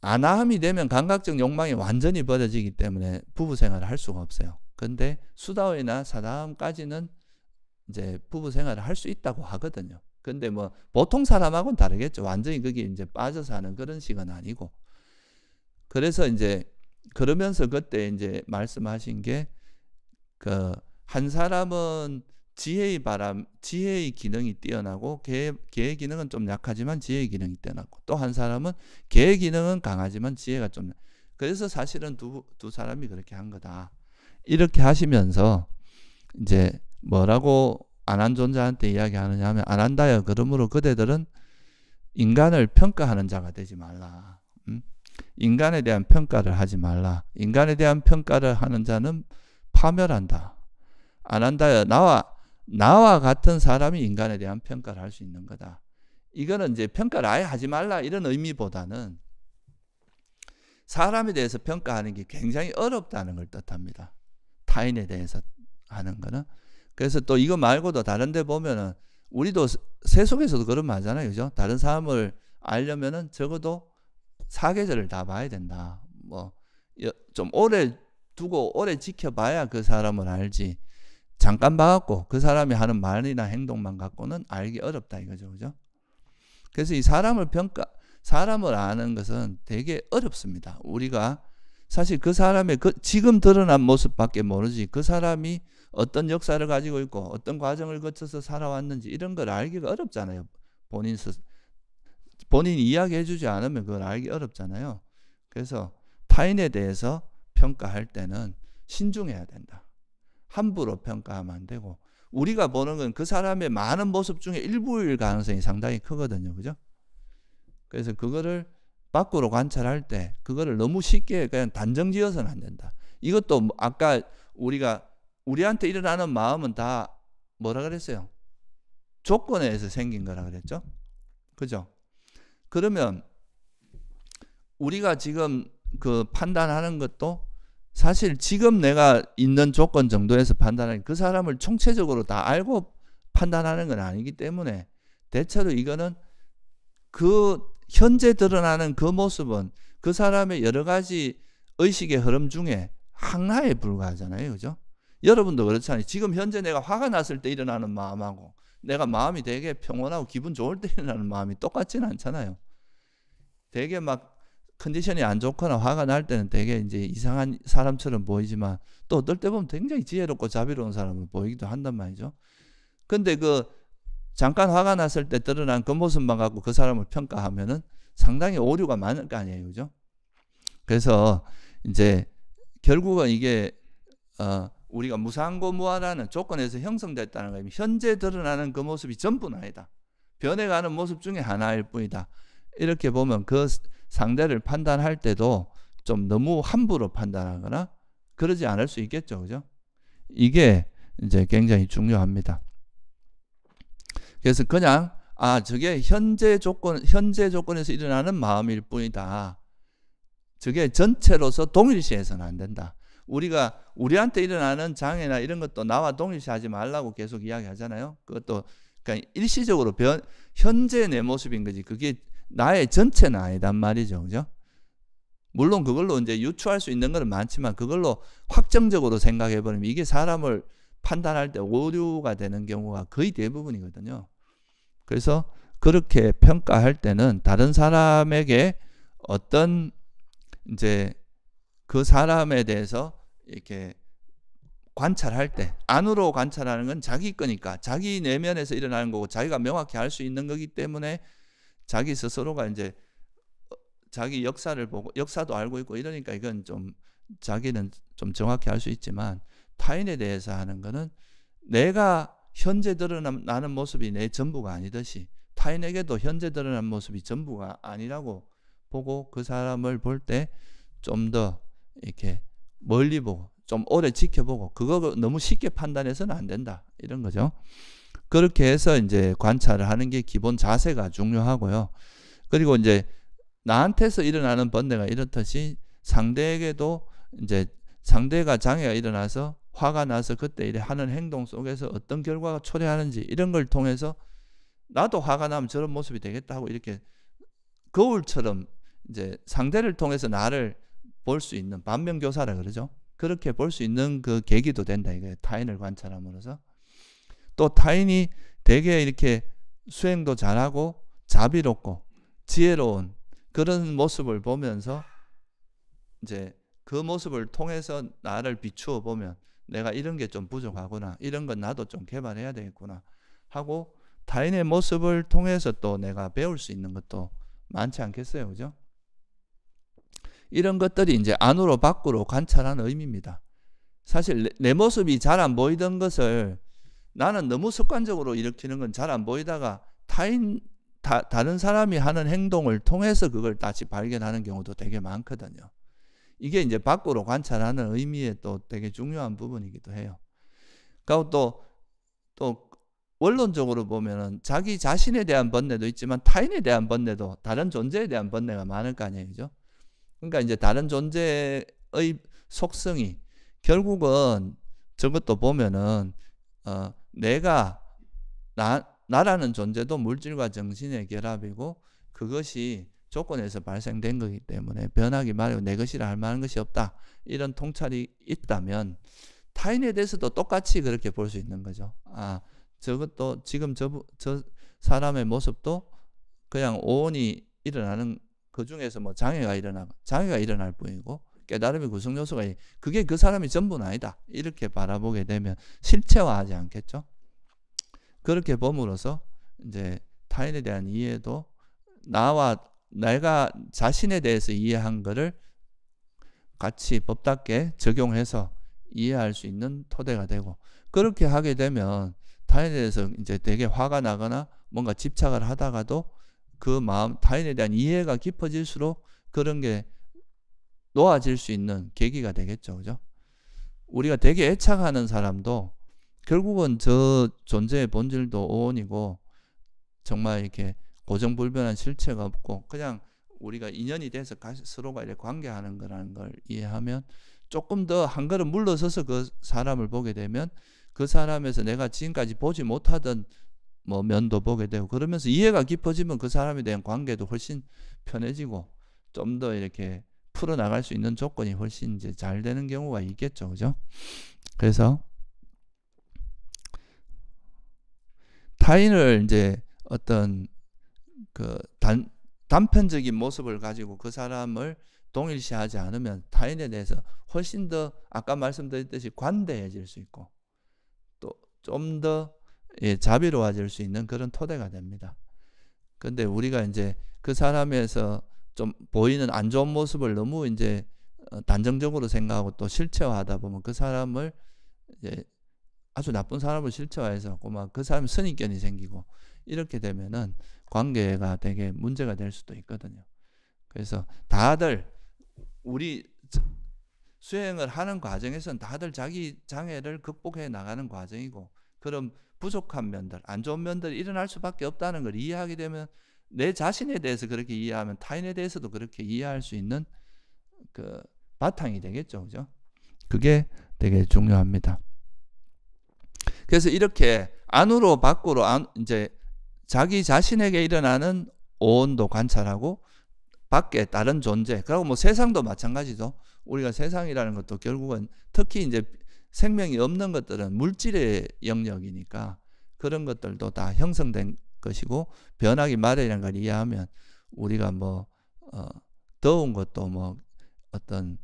아나함이 되면 감각적 욕망이 완전히 버려지기 때문에 부부 생활을 할 수가 없어요. 근데 수다원이나 사담까지는 이제 부부 생활을 할 수 있다고 하거든요. 근데 뭐 보통 사람하고는 다르겠죠. 완전히 그게 이제 빠져 사는 그런 식은 아니고. 그래서 이제 그러면서 그때 이제 말씀하신 게 그 한 사람은 지혜의 바람, 지혜의 기능이 뛰어나고 개의, 개의 기능은 좀 약하지만 지혜의 기능이 뛰어나고 또 한 사람은 개의 기능은 강하지만 지혜가 좀 그래서 사실은 두, 두 사람이 그렇게 한 거다. 이렇게 하시면서 이제 뭐라고 안한 존재한테 이야기하느냐 하면 안한다요 그러므로 그대들은 인간을 평가하는 자가 되지 말라. 음? 인간에 대한 평가를 하지 말라. 인간에 대한 평가를 하는 자는 파멸한다. 안한다요 나와 나와 같은 사람이 인간에 대한 평가를 할 수 있는 거다. 이거는 이제 평가를 아예 하지 말라 이런 의미보다는 사람에 대해서 평가하는 게 굉장히 어렵다는 걸 뜻합니다. 타인에 대해서 하는 거는 그래서 또 이거 말고도 다른 데 보면은 우리도 세속에서도 그런 말하잖아요. 그죠? 다른 사람을 알려면은 적어도 사계절을 다 봐야 된다. 뭐, 좀 오래 두고 오래 지켜봐야 그 사람을 알지. 잠깐 봐갖고 그 사람이 하는 말이나 행동만 갖고는 알기 어렵다 이거죠. 그죠? 그래서 이 사람을 평가, 사람을 아는 것은 되게 어렵습니다. 우리가 사실 그 사람의 그 지금 드러난 모습밖에 모르지 그 사람이 어떤 역사를 가지고 있고 어떤 과정을 거쳐서 살아왔는지 이런 걸 알기가 어렵잖아요. 본인 스 본인이 이야기해 주지 않으면 그걸 알기 어렵잖아요. 그래서 타인에 대해서 평가할 때는 신중해야 된다. 함부로 평가하면 안 되고 우리가 보는 건 그 사람의 많은 모습 중에 일부일 가능성이 상당히 크거든요. 그죠? 그래서 그거를 밖으로 관찰할 때 그거를 너무 쉽게 그냥 단정지어서는 안 된다. 이것도 뭐 아까 우리가 우리한테 일어나는 마음은 다 뭐라 그랬어요? 조건에 서 생긴 거라 그랬죠? 그죠? 그러면 우리가 지금 그 판단하는 것도 사실 지금 내가 있는 조건 정도에서 판단하는 그 사람을 총체적으로 다 알고 판단하는 건 아니기 때문에 대체로 이거는 그 현재 드러나는 그 모습은 그 사람의 여러 가지 의식의 흐름 중에 하나에 불과하잖아요. 그죠? 여러분도 그렇잖아요. 지금 현재 내가 화가 났을 때 일어나는 마음하고 내가 마음이 되게 평온하고 기분 좋을 때 일어나는 마음이 똑같지는 않잖아요. 되게 막 컨디션이 안 좋거나 화가 날 때는 되게 이제 이상한 사람처럼 보이지만 또 어떨 때 보면 굉장히 지혜롭고 자비로운 사람을 보이기도 한단 말이죠. 근데 그 잠깐 화가 났을 때 드러난 그 모습만 갖고 그 사람을 평가하면은 상당히 오류가 많을 거 아니에요. 그죠? 그래서 이제 결국은 이게 어 우리가 무상고 무아라는 조건에서 형성됐다는 거입니다. 현재 드러나는 그 모습이 전부는 아니다. 변해가는 모습 중에 하나일 뿐이다. 이렇게 보면 그 상대를 판단할 때도 좀 너무 함부로 판단하거나 그러지 않을 수 있겠죠. 그죠? 이게 이제 굉장히 중요합니다. 그래서 그냥 아, 저게 현재 조건 현재 조건에서 일어나는 마음일 뿐이다. 저게 전체로서 동일시해서는 안 된다. 우리가 우리한테 일어나는 장애나 이런 것도 나와 동일시하지 말라고 계속 이야기하잖아요. 그것도 그러니까 일시적으로 변, 현재 내 모습인 거지 그게 나의 전체는 아니단 말이죠, 그죠? 물론 그걸로 이제 유추할 수 있는 것은 많지만 그걸로 확정적으로 생각해 버리면 이게 사람을 판단할 때 오류가 되는 경우가 거의 대부분이거든요. 그래서 그렇게 평가할 때는 다른 사람에게 어떤 이제 그 사람에 대해서 이렇게 관찰할 때 안으로 관찰하는 건 자기 거니까 자기 내면에서 일어나는 거고 자기가 명확히 알 수 있는 거기 때문에 자기 스스로가 이제 어, 자기 역사를 보고 역사도 알고 있고 이러니까 이건 좀 자기는 좀 정확히 알 수 있지만 타인에 대해서 하는 거는 내가 현재 드러나는 모습이 내 전부가 아니듯이 타인에게도 현재 드러난 모습이 전부가 아니라고 보고 그 사람을 볼 때 좀 더 이렇게 멀리 보고 좀 오래 지켜보고 그거 너무 쉽게 판단해서는 안 된다 이런 거죠. 그렇게 해서 이제 관찰을 하는 게 기본 자세가 중요하고요. 그리고 이제 나한테서 일어나는 번뇌가 이렇듯이 상대에게도 이제 상대가 장애가 일어나서 화가 나서 그때 이래 하는 행동 속에서 어떤 결과가 초래하는지 이런 걸 통해서 나도 화가 나면 저런 모습이 되겠다 하고 이렇게 거울처럼 이제 상대를 통해서 나를 볼수 있는 반면교사라 그러죠. 그렇게 볼 수 있는 그 계기도 된다 이거 타인을 관찰함으로써 또 타인이 되게 이렇게 수행도 잘하고 자비롭고 지혜로운 그런 모습을 보면서 이제 그 모습을 통해서 나를 비추어 보면 내가 이런 게 좀 부족하구나 이런 건 나도 좀 개발해야 되겠구나 하고 타인의 모습을 통해서 또 내가 배울 수 있는 것도 많지 않겠어요 그죠 이런 것들이 이제 안으로 밖으로 관찰하는 의미입니다. 사실 내, 내 모습이 잘 안 보이던 것을 나는 너무 습관적으로 일으키는 건 잘 안 보이다가 타인 다, 다른 사람이 하는 행동을 통해서 그걸 다시 발견하는 경우도 되게 많거든요. 이게 이제 밖으로 관찰하는 의미에 또 되게 중요한 부분이기도 해요. 그리고 또, 또, 원론적으로 보면은 자기 자신에 대한 번뇌도 있지만 타인에 대한 번뇌도 다른 존재에 대한 번뇌가 많을 거 아니에요. 그죠? 그러니까 이제 다른 존재의 속성이 결국은 저것도 보면은 어, 내가 나, 나라는 존재도 물질과 정신의 결합이고 그것이 조건에서 발생된 거기 때문에 변하기 마련 내 것이라 할 만한 것이 없다 이런 통찰이 있다면 타인에 대해서도 똑같이 그렇게 볼 수 있는 거죠. 아 저것도 지금 저, 저 사람의 모습도 그냥 오온이 일어나는 그 중에서 뭐 장애가 일어나 장애가 일어날 뿐이고 깨달음의 구성 요소가 그게 그 사람이 전부는 아니다 이렇게 바라보게 되면 실체화하지 않겠죠. 그렇게 봄으로써 이제 타인에 대한 이해도 나와 내가 자신에 대해서 이해한 것을 같이 법답게 적용해서 이해할 수 있는 토대가 되고 그렇게 하게 되면 타인에 대해서 이제 되게 화가 나거나 뭔가 집착을 하다가도 그 마음, 타인에 대한 이해가 깊어질수록 그런 게 놓아질 수 있는 계기가 되겠죠. 그죠? 우리가 되게 애착하는 사람도 결국은 저 존재의 본질도 오원이고 정말 이렇게 고정불변한 실체가 없고 그냥 우리가 인연이 돼서 서로가 이렇게 관계하는 거라는 걸 이해하면 조금 더 한 걸음 물러서서 그 사람을 보게 되면 그 사람에서 내가 지금까지 보지 못하던 뭐 면도 보게 되고 그러면서 이해가 깊어지면 그 사람에 대한 관계도 훨씬 편해지고 좀 더 이렇게 풀어나갈 수 있는 조건이 훨씬 이제 잘 되는 경우가 있겠죠. 그죠? 그래서 타인을 이제 어떤 그 단, 단편적인 모습을 가지고 그 사람을 동일시하지 않으면 타인에 대해서 훨씬 더 아까 말씀드렸듯이 관대해질 수 있고 또좀더 예, 자비로워질 수 있는 그런 토대가 됩니다. 근데 우리가 이제 그 사람에서 좀 보이는 안 좋은 모습을 너무 이제 어, 단정적으로 생각하고 또 실체화하다 보면 그 사람을 이제 아주 나쁜 사람을 실체화해서 막그 사람 선입견이 생기고 이렇게 되면은 관계가 되게 문제가 될 수도 있거든요. 그래서 다들 우리 수행을 하는 과정에서는 다들 자기 장애를 극복해 나가는 과정이고 그런 부족한 면들, 안 좋은 면들이 일어날 수밖에 없다는 걸 이해하게 되면 내 자신에 대해서 그렇게 이해하면 타인에 대해서도 그렇게 이해할 수 있는 그 바탕이 되겠죠. 그죠? 그게 되게 중요합니다. 그래서 이렇게 안으로 밖으로 안, 이제 자기 자신에게 일어나는 오온도 관찰하고 밖에 다른 존재, 그리고 뭐 세상도 마찬가지죠. 우리가 세상이라는 것도 결국은 특히 이제 생명이 없는 것들은 물질의 영역이니까 그런 것들도 다 형성된 것이고 변하기 마련이라는 걸 이해하면 우리가 뭐 어, 더운 것도 뭐 어떤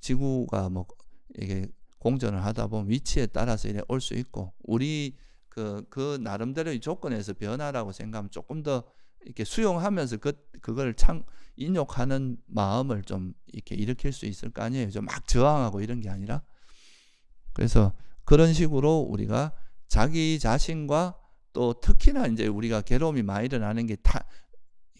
지구가 뭐 이게 공전을 하다 보면 위치에 따라서 이래 올 수 있고 우리 그, 그 나름대로의 조건에서 변화라고 생각하면 조금 더 이렇게 수용하면서 그, 그걸 창, 인욕하는 마음을 좀 이렇게 일으킬 수 있을 거 아니에요. 좀 막 저항하고 이런 게 아니라 그래서 그런 식으로 우리가 자기 자신과 또 특히나 이제 우리가 괴로움이 많이 일어나는 게 다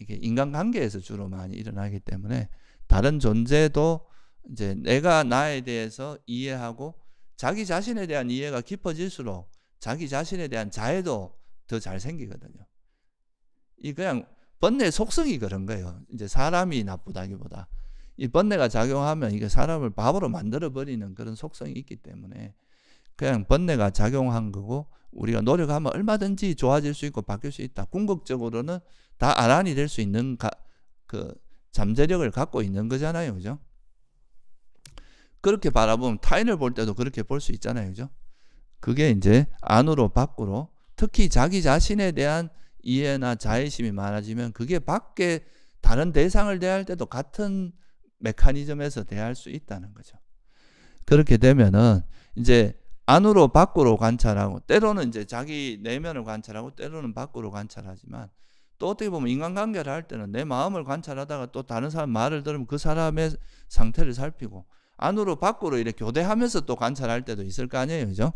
이게 인간관계에서 주로 많이 일어나기 때문에 다른 존재도 이제 내가 나에 대해서 이해하고 자기 자신에 대한 이해가 깊어질수록 자기 자신에 대한 자해도더 잘 생기거든요. 이 그냥 번뇌 속성이 그런 거예요. 이제 사람이 나쁘다기보다 이 번뇌가 작용하면 이게 사람을 바보로 만들어버리는 그런 속성이 있기 때문에 그냥 번뇌가 작용한 거고 우리가 노력하면 얼마든지 좋아질 수 있고 바뀔 수 있다. 궁극적으로는 다 아란이 될 수 있는 가, 그 잠재력을 갖고 있는 거잖아요. 그죠? 그렇게 바라보면 타인을 볼 때도 그렇게 볼 수 있잖아요. 그죠? 그게 이제 안으로 밖으로 특히 자기 자신에 대한 이해나 자의심이 많아지면 그게 밖에 다른 대상을 대할 때도 같은 메커니즘에서 대할 수 있다는 거죠. 그렇게 되면은 이제 안으로 밖으로 관찰하고 때로는 이제 자기 내면을 관찰하고 때로는 밖으로 관찰하지만 또 어떻게 보면 인간관계를 할 때는 내 마음을 관찰하다가 또 다른 사람 말을 들으면 그 사람의 상태를 살피고 안으로 밖으로 이렇게 교대하면서 또 관찰할 때도 있을 거 아니에요. 그죠?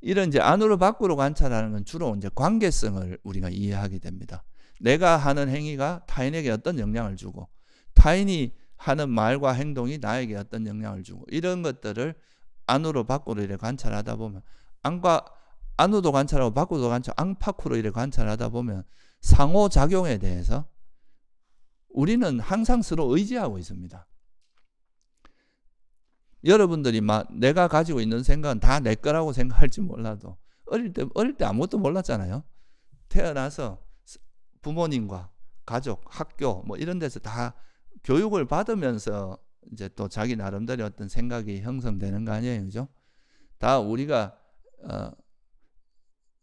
이런 이제 안으로 밖으로 관찰하는 건 주로 이제 관계성을 우리가 이해하게 됩니다. 내가 하는 행위가 타인에게 어떤 영향을 주고 타인이 하는 말과 행동이 나에게 어떤 영향을 주고 이런 것들을 안으로 밖으로 이래 관찰하다 보면 안과 안으로도 관찰하고 밖으로도 관찰 안팎으로 이래 관찰하다 보면 상호 작용에 대해서 우리는 항상 서로 의지하고 있습니다. 여러분들이 막 내가 가지고 있는 생각은 다 내 거라고 생각할지 몰라도 어릴 때 어릴 때 아무것도 몰랐잖아요. 태어나서 부모님과 가족, 학교 뭐 이런 데서 다 교육을 받으면서 이제 또 자기 나름대로 어떤 생각이 형성되는 거 아니에요, 그죠? 다 우리가 어,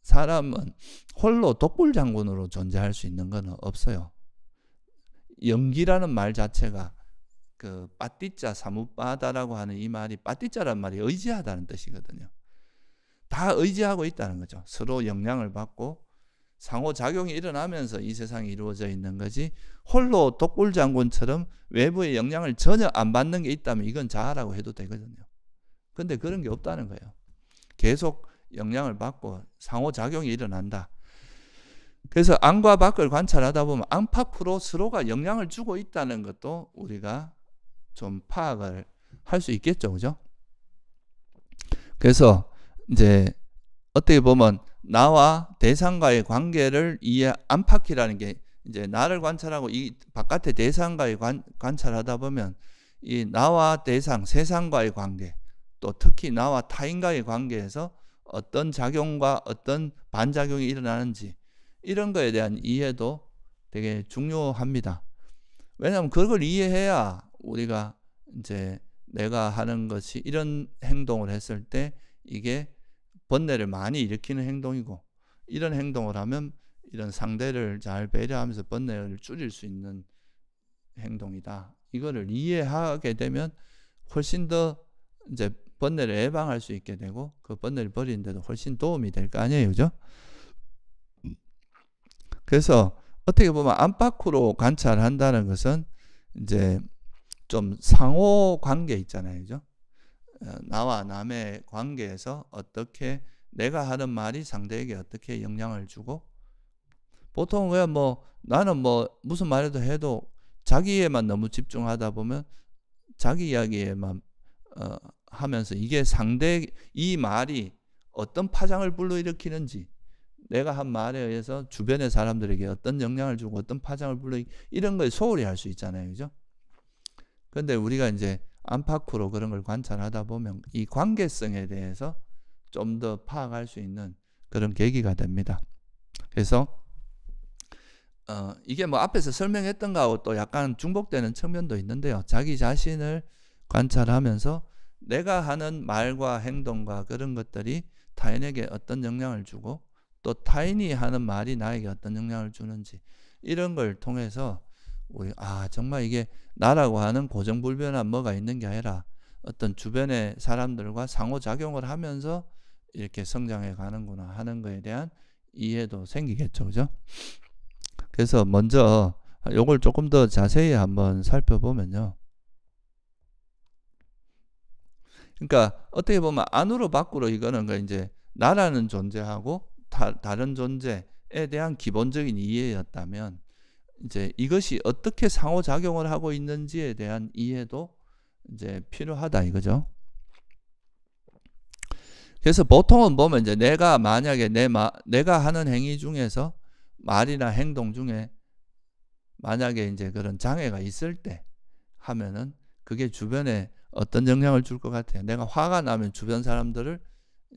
사람은 홀로 독불 장군으로 존재할 수 있는 건 없어요. 연기라는 말 자체가 그 빠띠자 사무빠다라고 하는 이 말이 빠띠자란 말이 의지하다는 뜻이거든요. 다 의지하고 있다는 거죠. 서로 영향을 받고 상호작용이 일어나면서 이 세상이 이루어져 있는 거지 홀로 독불 장군처럼 외부의 영향을 전혀 안 받는 게 있다면 이건 자아라고 해도 되거든요. 근데 그런 게 없다는 거예요. 계속 영향을 받고 상호작용이 일어난다. 그래서 안과 밖을 관찰하다 보면 안팎으로 서로가 영향을 주고 있다는 것도 우리가 좀 파악을 할 수 있겠죠. 그죠? 그래서 이제 어떻게 보면 나와 대상과의 관계를 이해 안팎이라는 게 이제 나를 관찰하고 이 바깥의 대상과의 관, 관찰하다 보면 이 나와 대상, 세상과의 관계, 또 특히 나와 타인과의 관계에서 어떤 작용과 어떤 반작용이 일어나는지 이런 거에 대한 이해도 되게 중요합니다. 왜냐하면 그걸 이해해야 우리가 이제 내가 하는 것이 이런 행동을 했을 때 이게 번뇌를 많이 일으키는 행동이고 이런 행동을 하면 이런 상대를 잘 배려하면서 번뇌를 줄일 수 있는 행동이다. 이거를 이해하게 되면 훨씬 더 이제 번뇌를 예방할 수 있게 되고 그 번뇌를 버리는데도 훨씬 도움이 될 거 아니에요, 그죠? 그래서 어떻게 보면 안팎으로 관찰한다는 것은 이제 좀 상호 관계 있잖아요, 그죠? 어, 나와 남의 관계에서 어떻게 내가 하는 말이 상대에게 어떻게 영향을 주고 보통 왜뭐 나는 뭐 무슨 말해도 해도 자기에만 너무 집중하다 보면 자기 이야기에만 어, 하면서 이게 상대 이 말이 어떤 파장을 불러일으키는지 내가 한 말에 의해서 주변의 사람들에게 어떤 영향을 주고 어떤 파장을 불러 이런 걸 소홀히 할 수 있잖아요, 그죠? 그런데 우리가 이제 안팎으로 그런 걸 관찰하다 보면 이 관계성에 대해서 좀 더 파악할 수 있는 그런 계기가 됩니다. 그래서 어, 이게 뭐 앞에서 설명했던 거하고 또 약간 중복되는 측면도 있는데요. 자기 자신을 관찰하면서 내가 하는 말과 행동과 그런 것들이 타인에게 어떤 영향을 주고 또 타인이 하는 말이 나에게 어떤 영향을 주는지 이런 걸 통해서 우리 아 정말 이게 나라고 하는 고정불변한 뭐가 있는 게 아니라 어떤 주변의 사람들과 상호작용을 하면서 이렇게 성장해 가는구나 하는 거에 대한 이해도 생기겠죠 그죠 그래서 먼저 요걸 조금 더 자세히 한번 살펴보면요 그러니까 어떻게 보면 안으로 밖으로 이거는 그 이제 나라는 존재하고 다, 다른 존재에 대한 기본적인 이해였다면 이제 이것이 어떻게 상호작용을 하고 있는지에 대한 이해도 이제 필요하다 이거죠. 그래서 보통은 보면 이제 내가 만약에 내 마, 내가 하는 행위 중에서 말이나 행동 중에 만약에 이제 그런 장애가 있을 때 하면은 그게 주변에 어떤 영향을 줄 것 같아요. 내가 화가 나면 주변 사람들을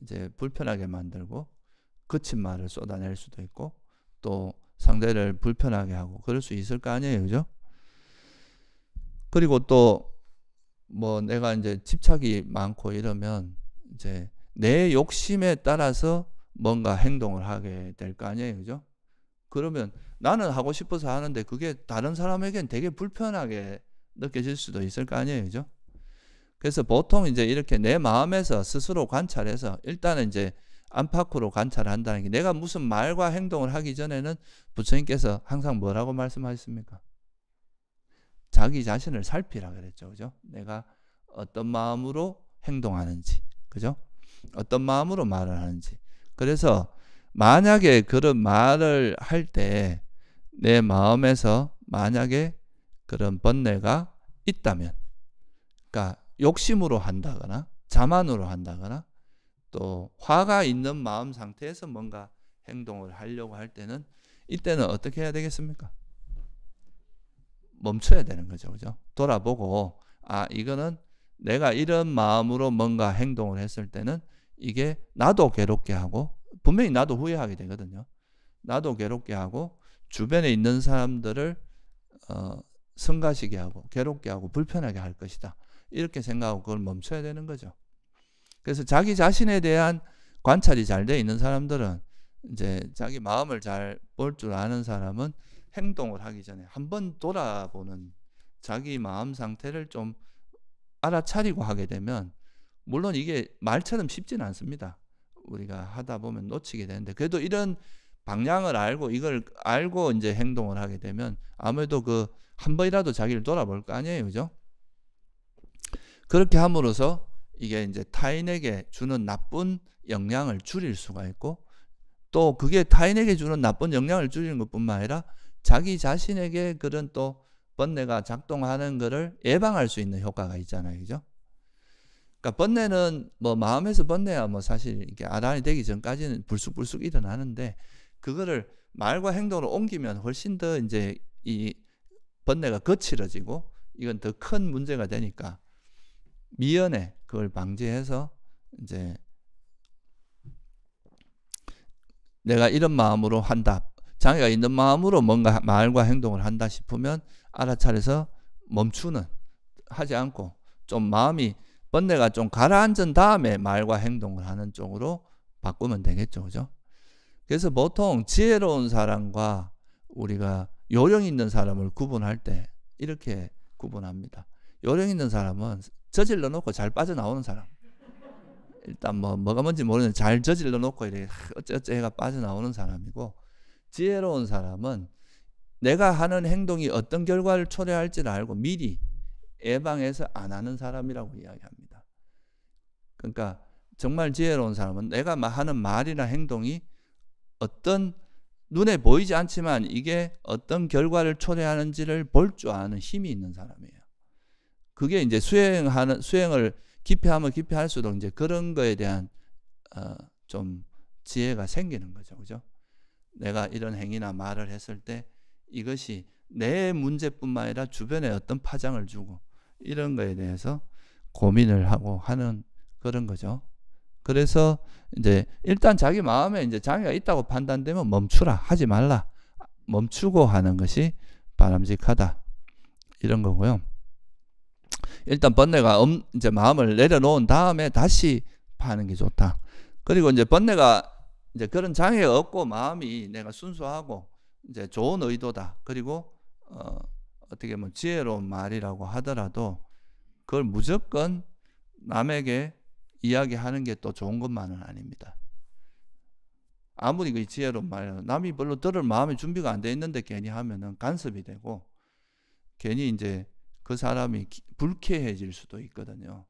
이제 불편하게 만들고 거친 말을 쏟아낼 수도 있고 또 상대를 불편하게 하고 그럴 수 있을 거 아니에요. 그죠? 그리고 또 뭐 내가 이제 집착이 많고 이러면 이제 내 욕심에 따라서 뭔가 행동을 하게 될 거 아니에요. 그죠? 그러면 나는 하고 싶어서 하는데 그게 다른 사람에겐 되게 불편하게 느껴질 수도 있을 거 아니에요. 그죠? 그래서 보통 이제 이렇게 내 마음에서 스스로 관찰해서 일단은 이제 안팎으로 관찰한다는 게 내가 무슨 말과 행동을 하기 전에는 부처님께서 항상 뭐라고 말씀하셨습니까? 자기 자신을 살피라 그랬죠. 그죠? 내가 어떤 마음으로 행동하는지. 그죠? 어떤 마음으로 말을 하는지. 그래서 만약에 그런 말을 할 때 내 마음에서 만약에 그런 번뇌가 있다면 그러니까 욕심으로 한다거나 자만으로 한다거나 또 화가 있는 마음 상태에서 뭔가 행동을 하려고 할 때는 이때는 어떻게 해야 되겠습니까? 멈춰야 되는 거죠. 그죠? 돌아보고 아, 이거는 내가 이런 마음으로 뭔가 행동을 했을 때는 이게 나도 괴롭게 하고 분명히 나도 후회하게 되거든요. 나도 괴롭게 하고 주변에 있는 사람들을 어, 성가시게 하고 괴롭게 하고 불편하게 할 것이다. 이렇게 생각하고 그걸 멈춰야 되는 거죠. 그래서 자기 자신에 대한 관찰이 잘 돼 있는 사람들은 이제 자기 마음을 잘 볼 줄 아는 사람은 행동을 하기 전에 한 번 돌아보는 자기 마음 상태를 좀 알아차리고 하게 되면 물론 이게 말처럼 쉽지는 않습니다. 우리가 하다 보면 놓치게 되는데 그래도 이런 방향을 알고 이걸 알고 이제 행동을 하게 되면 아무래도 그 한 번이라도 자기를 돌아볼 거 아니에요, 그죠? 그렇게 함으로써 이게 이제 타인에게 주는 나쁜 영향을 줄일 수가 있고 또 그게 타인에게 주는 나쁜 영향을 줄이는 것뿐만 아니라 자기 자신에게 그런 또 번뇌가 작동하는 것을 예방할 수 있는 효과가 있잖아요. 그죠? 그러니까 번뇌는 뭐 마음에서 번뇌야 뭐 사실 이게 아단이 되기 전까지는 불쑥불쑥 일어나는데 그거를 말과 행동으로 옮기면 훨씬 더 이제 이 번뇌가 거칠어지고 이건 더 큰 문제가 되니까 미연에 그걸 방지해서 이제 내가 이런 마음으로 한다. 장애가 있는 마음으로 뭔가 말과 행동을 한다 싶으면 알아차려서 멈추는 하지 않고 좀 마음이 번뇌가 좀 가라앉은 다음에 말과 행동을 하는 쪽으로 바꾸면 되겠죠. 그죠? 그래서 보통 지혜로운 사람과 우리가 요령 있는 사람을 구분할 때 이렇게 구분합니다. 요령 있는 사람은 저질러 놓고 잘 빠져나오는 사람. 일단 뭐 뭐가 뭔지 모르는잘 저질러 놓고 이렇게 어째어째 해가 빠져나오는 사람이고 지혜로운 사람은 내가 하는 행동이 어떤 결과를 초래할지를 알고 미리 예방해서 안 하는 사람이라고 이야기합니다. 그러니까 정말 지혜로운 사람은 내가 하는 말이나 행동이 어떤 눈에 보이지 않지만 이게 어떤 결과를 초래하는지를 볼 줄 아는 힘이 있는 사람이에요. 그게 이제 수행하는 수행을 기피하면 기피할수록 이제 그런 거에 대한 어, 좀 지혜가 생기는 거죠, 그죠? 내가 이런 행위나 말을 했을 때 이것이 내 문제뿐만 아니라 주변에 어떤 파장을 주고 이런 거에 대해서 고민을 하고 하는 그런 거죠. 그래서 이제 일단 자기 마음에 이제 장애가 있다고 판단되면 멈추라 하지 말라 멈추고 하는 것이 바람직하다 이런 거고요. 일단 번뇌가 엄, 이제 마음을 내려놓은 다음에 다시 파는 게 좋다. 그리고 이제 번뇌가 이제 그런 장애가 없고 마음이 내가 순수하고 이제 좋은 의도다. 그리고 어, 어떻게 보면 지혜로운 말이라고 하더라도 그걸 무조건 남에게 이야기하는 게 또 좋은 것만은 아닙니다. 아무리 그 지혜로운 말이라 남이 별로 들을 마음의 준비가 안 돼 있는데 괜히 하면은 간섭이 되고 괜히 이제 그 사람이 불쾌해질 수도 있거든요.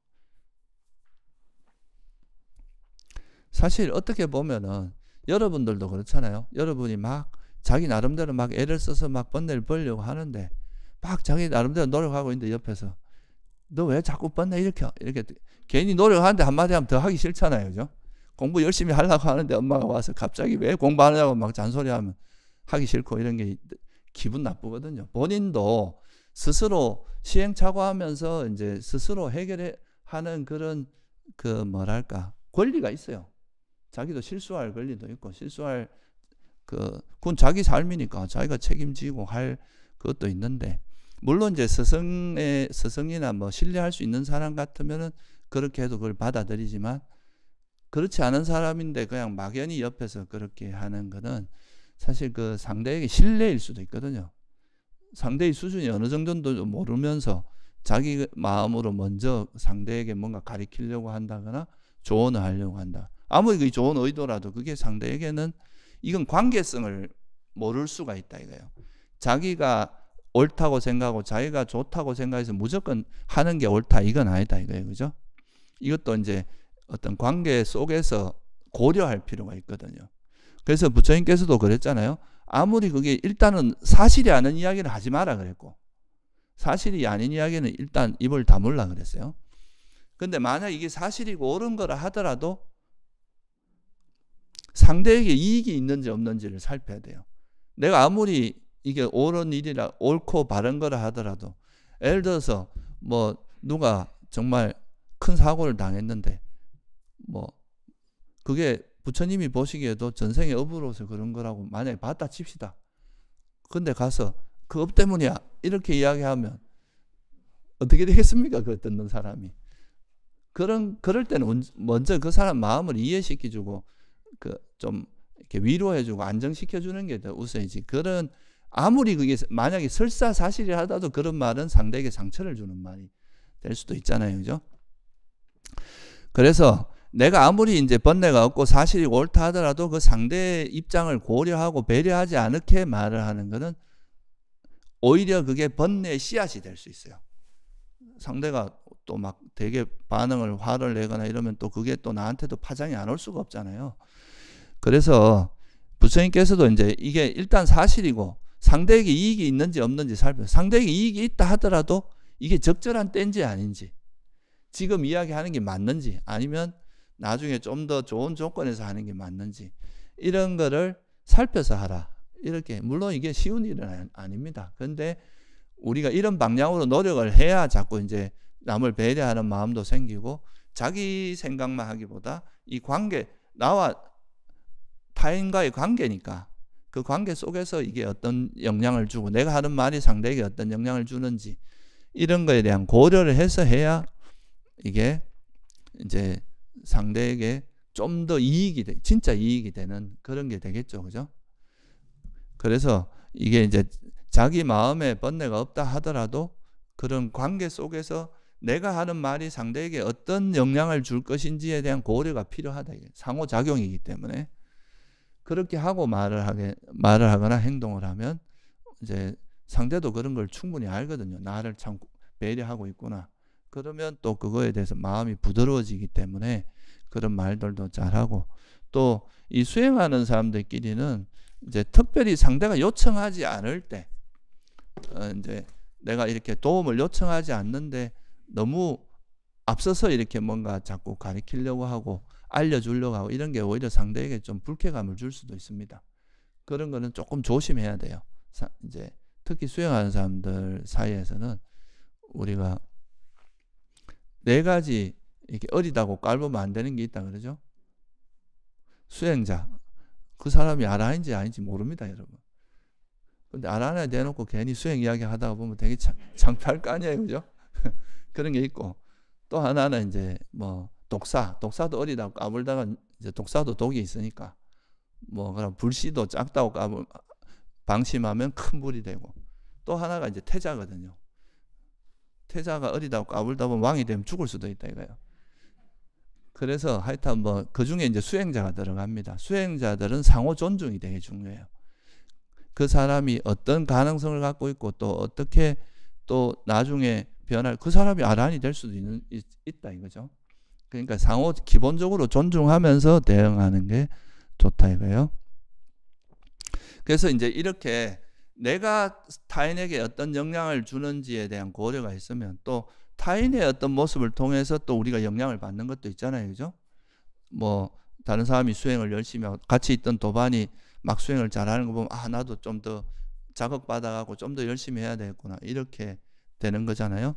사실 어떻게 보면은 여러분들도 그렇잖아요. 여러분이 막 자기 나름대로 막 애를 써서 막 번뇌를 벌려고 하는데 막 자기 나름대로 노력하고 있는데 옆에서 너 왜 자꾸 번뇌 이렇게 이렇게 괜히 노력하는데 한마디 하면 더 하기 싫잖아요. 그죠? 공부 열심히 하려고 하는데 엄마가 와서 갑자기 왜 공부하느냐고 막 잔소리하면 하기 싫고 이런 게 기분 나쁘거든요. 본인도 스스로 시행착오하면서 이제 스스로 해결해 하는 그런 그 뭐랄까 권리가 있어요. 자기도 실수할 권리도 있고 실수할 그 그건 자기 삶이니까 자기가 책임지고 할 그것도 있는데 물론 이제 스승의 스승이나 뭐 신뢰할 수 있는 사람 같으면은 그렇게 해도 그걸 받아들이지만 그렇지 않은 사람인데 그냥 막연히 옆에서 그렇게 하는 거는 사실 그 상대에게 신뢰일 수도 있거든요. 상대의 수준이 어느 정도인지 모르면서 자기 마음으로 먼저 상대에게 뭔가 가리키려고 한다거나 조언을 하려고 한다. 아무리 좋은 의도라도 그게 상대에게는 이건 관계성을 모를 수가 있다 이거예요. 자기가 옳다고 생각하고 자기가 좋다고 생각해서 무조건 하는 게 옳다 이건 아니다 이거예요. 그죠? 이것도 이제 어떤 관계 속에서 고려할 필요가 있거든요. 그래서 부처님께서도 그랬잖아요. 아무리 그게 일단은 사실이 아닌 이야기는 하지 마라 그랬고 사실이 아닌 이야기는 일단 입을 다물라 그랬어요. 근데 만약 이게 사실이고 옳은 거라 하더라도 상대에게 이익이 있는지 없는지를 살펴야 돼요. 내가 아무리 이게 옳은 일이라 옳고 바른 거라 하더라도 예를 들어서 뭐 누가 정말 큰 사고를 당했는데 뭐 그게 부처님이 보시기에도 전생의 업으로서 그런 거라고 만약에 봤다 칩시다. 근데 가서 그 업 때문이야. 이렇게 이야기하면 어떻게 되겠습니까? 그 듣는 사람이. 그런, 그럴 때는 먼저 그 사람 마음을 이해시켜주고 그좀 이렇게 위로해주고 안정시켜주는 게 더 우선이지. 그런 아무리 그게 만약에 설사 사실이 하다도 그런 말은 상대에게 상처를 주는 말이 될 수도 있잖아요. 그죠? 그래서 내가 아무리 이제 번뇌가 없고 사실이 옳다 하더라도 그 상대의 입장을 고려하고 배려하지 않게 말을 하는 것은 오히려 그게 번뇌의 씨앗이 될 수 있어요. 상대가 또 막 되게 반응을 화를 내거나 이러면 또 그게 또 나한테도 파장이 안 올 수가 없잖아요. 그래서 부처님께서도 이제 이게 일단 사실이고 상대에게 이익이 있는지 없는지 살펴. 상대에게 이익이 있다 하더라도 이게 적절한 때인지 아닌지 지금 이야기하는 게 맞는지 아니면 나중에 좀 더 좋은 조건에서 하는 게 맞는지 이런 거를 살펴서 하라. 이렇게 물론 이게 쉬운 일은 아닙니다. 근데 우리가 이런 방향으로 노력을 해야 자꾸 이제 남을 배려하는 마음도 생기고 자기 생각만 하기보다 이 관계 나와 타인과의 관계니까 그 관계 속에서 이게 어떤 영향을 주고 내가 하는 말이 상대에게 어떤 영향을 주는지 이런 거에 대한 고려를 해서 해야 이게 이제 상대에게 좀 더 이익이 돼, 진짜 이익이 되는 그런 게 되겠죠. 그죠? 그래서 이게 이제 자기 마음에 번뇌가 없다 하더라도 그런 관계 속에서 내가 하는 말이 상대에게 어떤 영향을 줄 것인지에 대한 고려가 필요하다. 상호작용이기 때문에 그렇게 하고 말을 하게 말을 하거나 행동을 하면 이제 상대도 그런 걸 충분히 알거든요. 나를 참 배려하고 있구나. 그러면 또 그거에 대해서 마음이 부드러워지기 때문에 그런 말들도 잘하고 또 이 수행하는 사람들끼리는 이제 특별히 상대가 요청하지 않을 때 어, 이제 내가 이렇게 도움을 요청하지 않는데 너무 앞서서 이렇게 뭔가 자꾸 가리키려고 하고 알려주려고 하고 이런 게 오히려 상대에게 좀 불쾌감을 줄 수도 있습니다. 그런 거는 조금 조심해야 돼요. 사, 이제 특히 수행하는 사람들 사이에서는 우리가 네 가지 이렇게 어리다고 깔보면 안 되는 게 있다 그러죠. 수행자 그 사람이 알아인지 아닌지 모릅니다, 여러분. 근데 알아나 대놓고 괜히 수행 이야기 하다 보면 되게 창피할 거 아니에요, 그죠? 그런 게 있고 또 하나는 이제 뭐 독사, 독사도 어리다고 까불다가 이제 독사도 독이 있으니까 뭐그런 불씨도 작다고 까불 방심하면 큰 불이 되고 또 하나가 이제 태자거든요. 태자가 어리다고 까불다 보면 왕이 되면 죽을 수도 있다 이거예요. 그래서 하여튼 뭐 그 중에 이제 수행자가 들어갑니다. 수행자들은 상호 존중이 되게 중요해요. 그 사람이 어떤 가능성을 갖고 있고 또 어떻게 또 나중에 변할 그 사람이 아란이 될 수도 있는 있, 있다 이거죠. 그러니까 상호 기본적으로 존중하면서 대응하는 게 좋다 이거예요. 그래서 이제 이렇게 내가 타인에게 어떤 영향을 주는지에 대한 고려가 있으면 또 타인의 어떤 모습을 통해서 또 우리가 영향을 받는 것도 있잖아요. 그죠? 뭐 다른 사람이 수행을 열심히 하고 같이 있던 도반이 막 수행을 잘하는 거 보면 아 나도 좀 더 자극받아가고 좀 더 열심히 해야 되겠구나 이렇게 되는 거잖아요.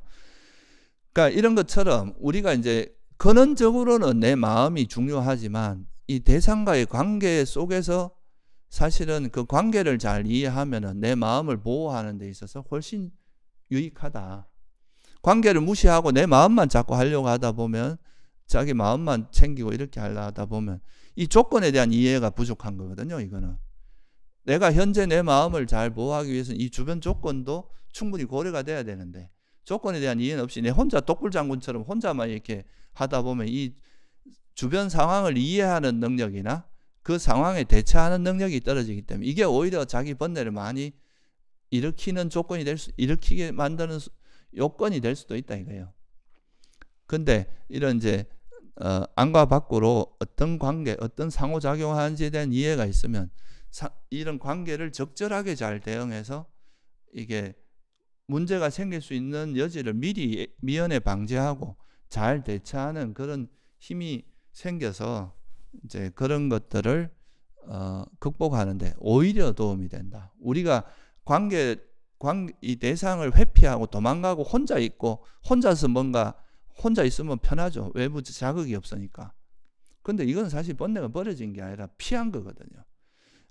그러니까 이런 것처럼 우리가 이제 근원적으로는 내 마음이 중요하지만 이 대상과의 관계 속에서 사실은 그 관계를 잘 이해하면 내 마음을 보호하는 데 있어서 훨씬 유익하다. 관계를 무시하고 내 마음만 자꾸 하려고 하다 보면 자기 마음만 챙기고 이렇게 하려 하다 보면 이 조건에 대한 이해가 부족한 거거든요, 이거는. 내가 현재 내 마음을 잘 보호하기 위해서는 이 주변 조건도 충분히 고려가 돼야 되는데 조건에 대한 이해는 없이 내 혼자 독불 장군처럼 혼자만 이렇게 하다 보면 이 주변 상황을 이해하는 능력이나 그 상황에 대처하는 능력이 떨어지기 때문에 이게 오히려 자기 번뇌를 많이 일으키는 조건이 될 수, 일으키게 만드는 요건이 될 수도 있다 이거예요. 근데 이런 이제 어, 안과 밖으로 어떤 관계, 어떤 상호작용하는지에 대한 이해가 있으면 사, 이런 관계를 적절하게 잘 대응해서 이게 문제가 생길 수 있는 여지를 미리 미연에 방지하고 잘 대처하는 그런 힘이 생겨서 이제 그런 것들을 어, 극복하는데 오히려 도움이 된다. 우리가 관계 관, 이 대상을 회피하고 도망가고 혼자 있고 혼자서 뭔가 혼자 있으면 편하죠. 외부 자극이 없으니까. 근데 이건 사실 번뇌가 버려진게 아니라 피한 거거든요.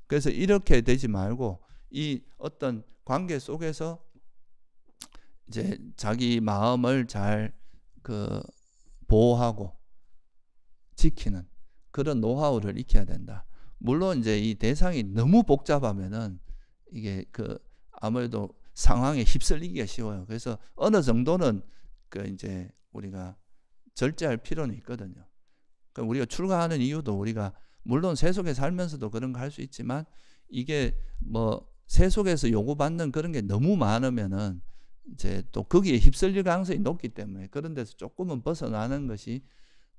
그래서 이렇게 되지 말고 이 어떤 관계 속에서 이제 자기 마음을 잘 그 보호하고 지키는 그런 노하우를 익혀야 된다. 물론 이제 이 대상이 너무 복잡하면은 이게 그 아무래도 상황에 휩쓸리기가 쉬워요. 그래서 어느 정도는 그 이제 우리가 절제할 필요는 있거든요. 그 우리가 출가하는 이유도 우리가 물론 세속에 살면서도 그런 거 할 수 있지만 이게 뭐 세속에서 요구받는 그런 게 너무 많으면은 이제 또 거기에 휩쓸릴 가능성이 높기 때문에 그런 데서 조금은 벗어나는 것이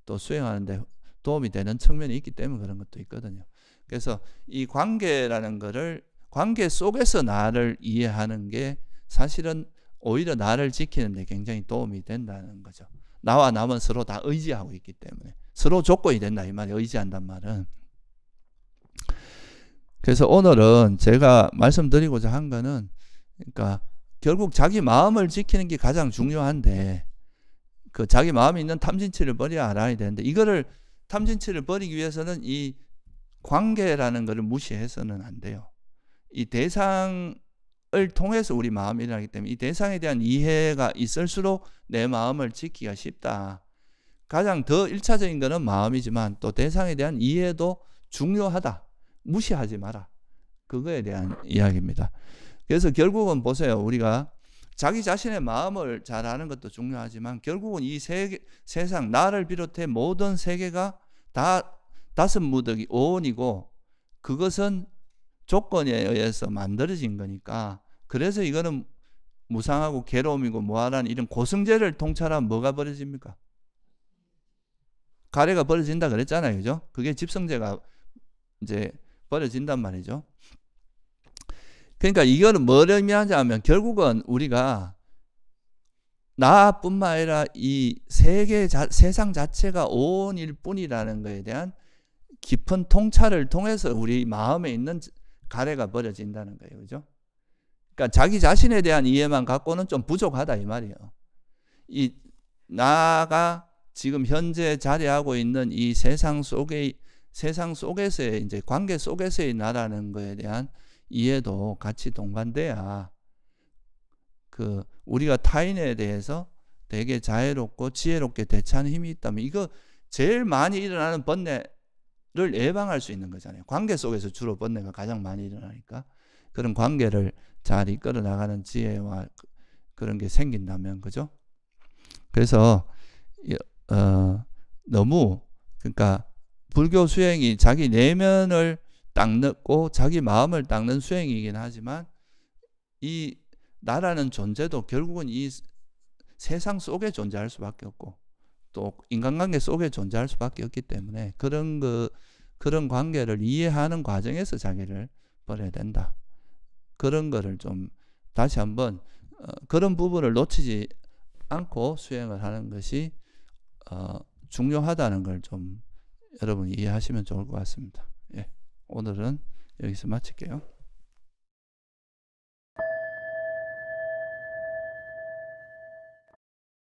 또 수행하는데 도움이 되는 측면이 있기 때문에 그런 것도 있거든요. 그래서 이 관계라는 것을 관계 속에서 나를 이해하는 게 사실은 오히려 나를 지키는 데 굉장히 도움이 된다는 거죠. 나와 남은 서로 다 의지하고 있기 때문에 서로 조건이 된다 이 말이 의지한단 말은 그래서 오늘은 제가 말씀드리고자 한 거는 그러니까 결국 자기 마음을 지키는 게 가장 중요한데 그 자기 마음이 있는 탐진치를 버려야 알아야 되는데 이거를 탐진치를 버리기 위해서는 이 관계라는 것을 무시해서는 안 돼요. 이 대상을 통해서 우리 마음이 일어나기 때문에 이 대상에 대한 이해가 있을수록 내 마음을 지키기가 쉽다. 가장 더 1차적인 것은 마음이지만 또 대상에 대한 이해도 중요하다. 무시하지 마라. 그거에 대한 이야기입니다. 그래서 결국은 보세요. 우리가 자기 자신의 마음을 잘 아는 것도 중요하지만 결국은 이 세계, 세상 나를 비롯해 모든 세계가 다 다섯 무더기 오원이고 그것은 조건에 의해서 만들어진 거니까 그래서 이거는 무상하고 괴로움이고 무한한 이런 고승제를 통찰하면 뭐가 벌어집니까? 가래가 벌어진다 그랬잖아요. 그죠? 그게 집성제가 이제 벌어진단 말이죠. 그러니까 이거는 뭘 의미하냐면 결국은 우리가 나뿐만 아니라 이 세계 자, 세상 자체가 온일 뿐이라는 것에 대한 깊은 통찰을 통해서 우리 마음에 있는 가래가 버려진다는 거예요. 그죠? 그러니까 자기 자신에 대한 이해만 갖고는 좀 부족하다 이 말이에요. 이 나가 지금 현재 자리하고 있는 이 세상 속에 세상 속에서의 이제 관계 속에서의 나라는 것에 대한 이해도 같이 동반돼야 그 우리가 타인에 대해서 되게 자유롭고 지혜롭게 대처하는 힘이 있다면 이거 제일 많이 일어나는 번뇌를 예방할 수 있는 거잖아요. 관계 속에서 주로 번뇌가 가장 많이 일어나니까 그런 관계를 잘 이끌어 나가는 지혜와 그런 게 생긴다면 그죠? 그래서 어, 너무 그러니까 불교 수행이 자기 내면을 닦고 자기 마음을 닦는 수행이긴 하지만 이 나라는 존재도 결국은 이 세상 속에 존재할 수밖에 없고 또 인간관계 속에 존재할 수밖에 없기 때문에 그런 그 그런 관계를 이해하는 과정에서 자기를 버려야 된다. 그런 거를 좀 다시 한번 어, 그런 부분을 놓치지 않고 수행을 하는 것이 어, 중요하다는 걸 좀 여러분이 이해하시면 좋을 것 같습니다. 오늘은 여기서 마칠게요.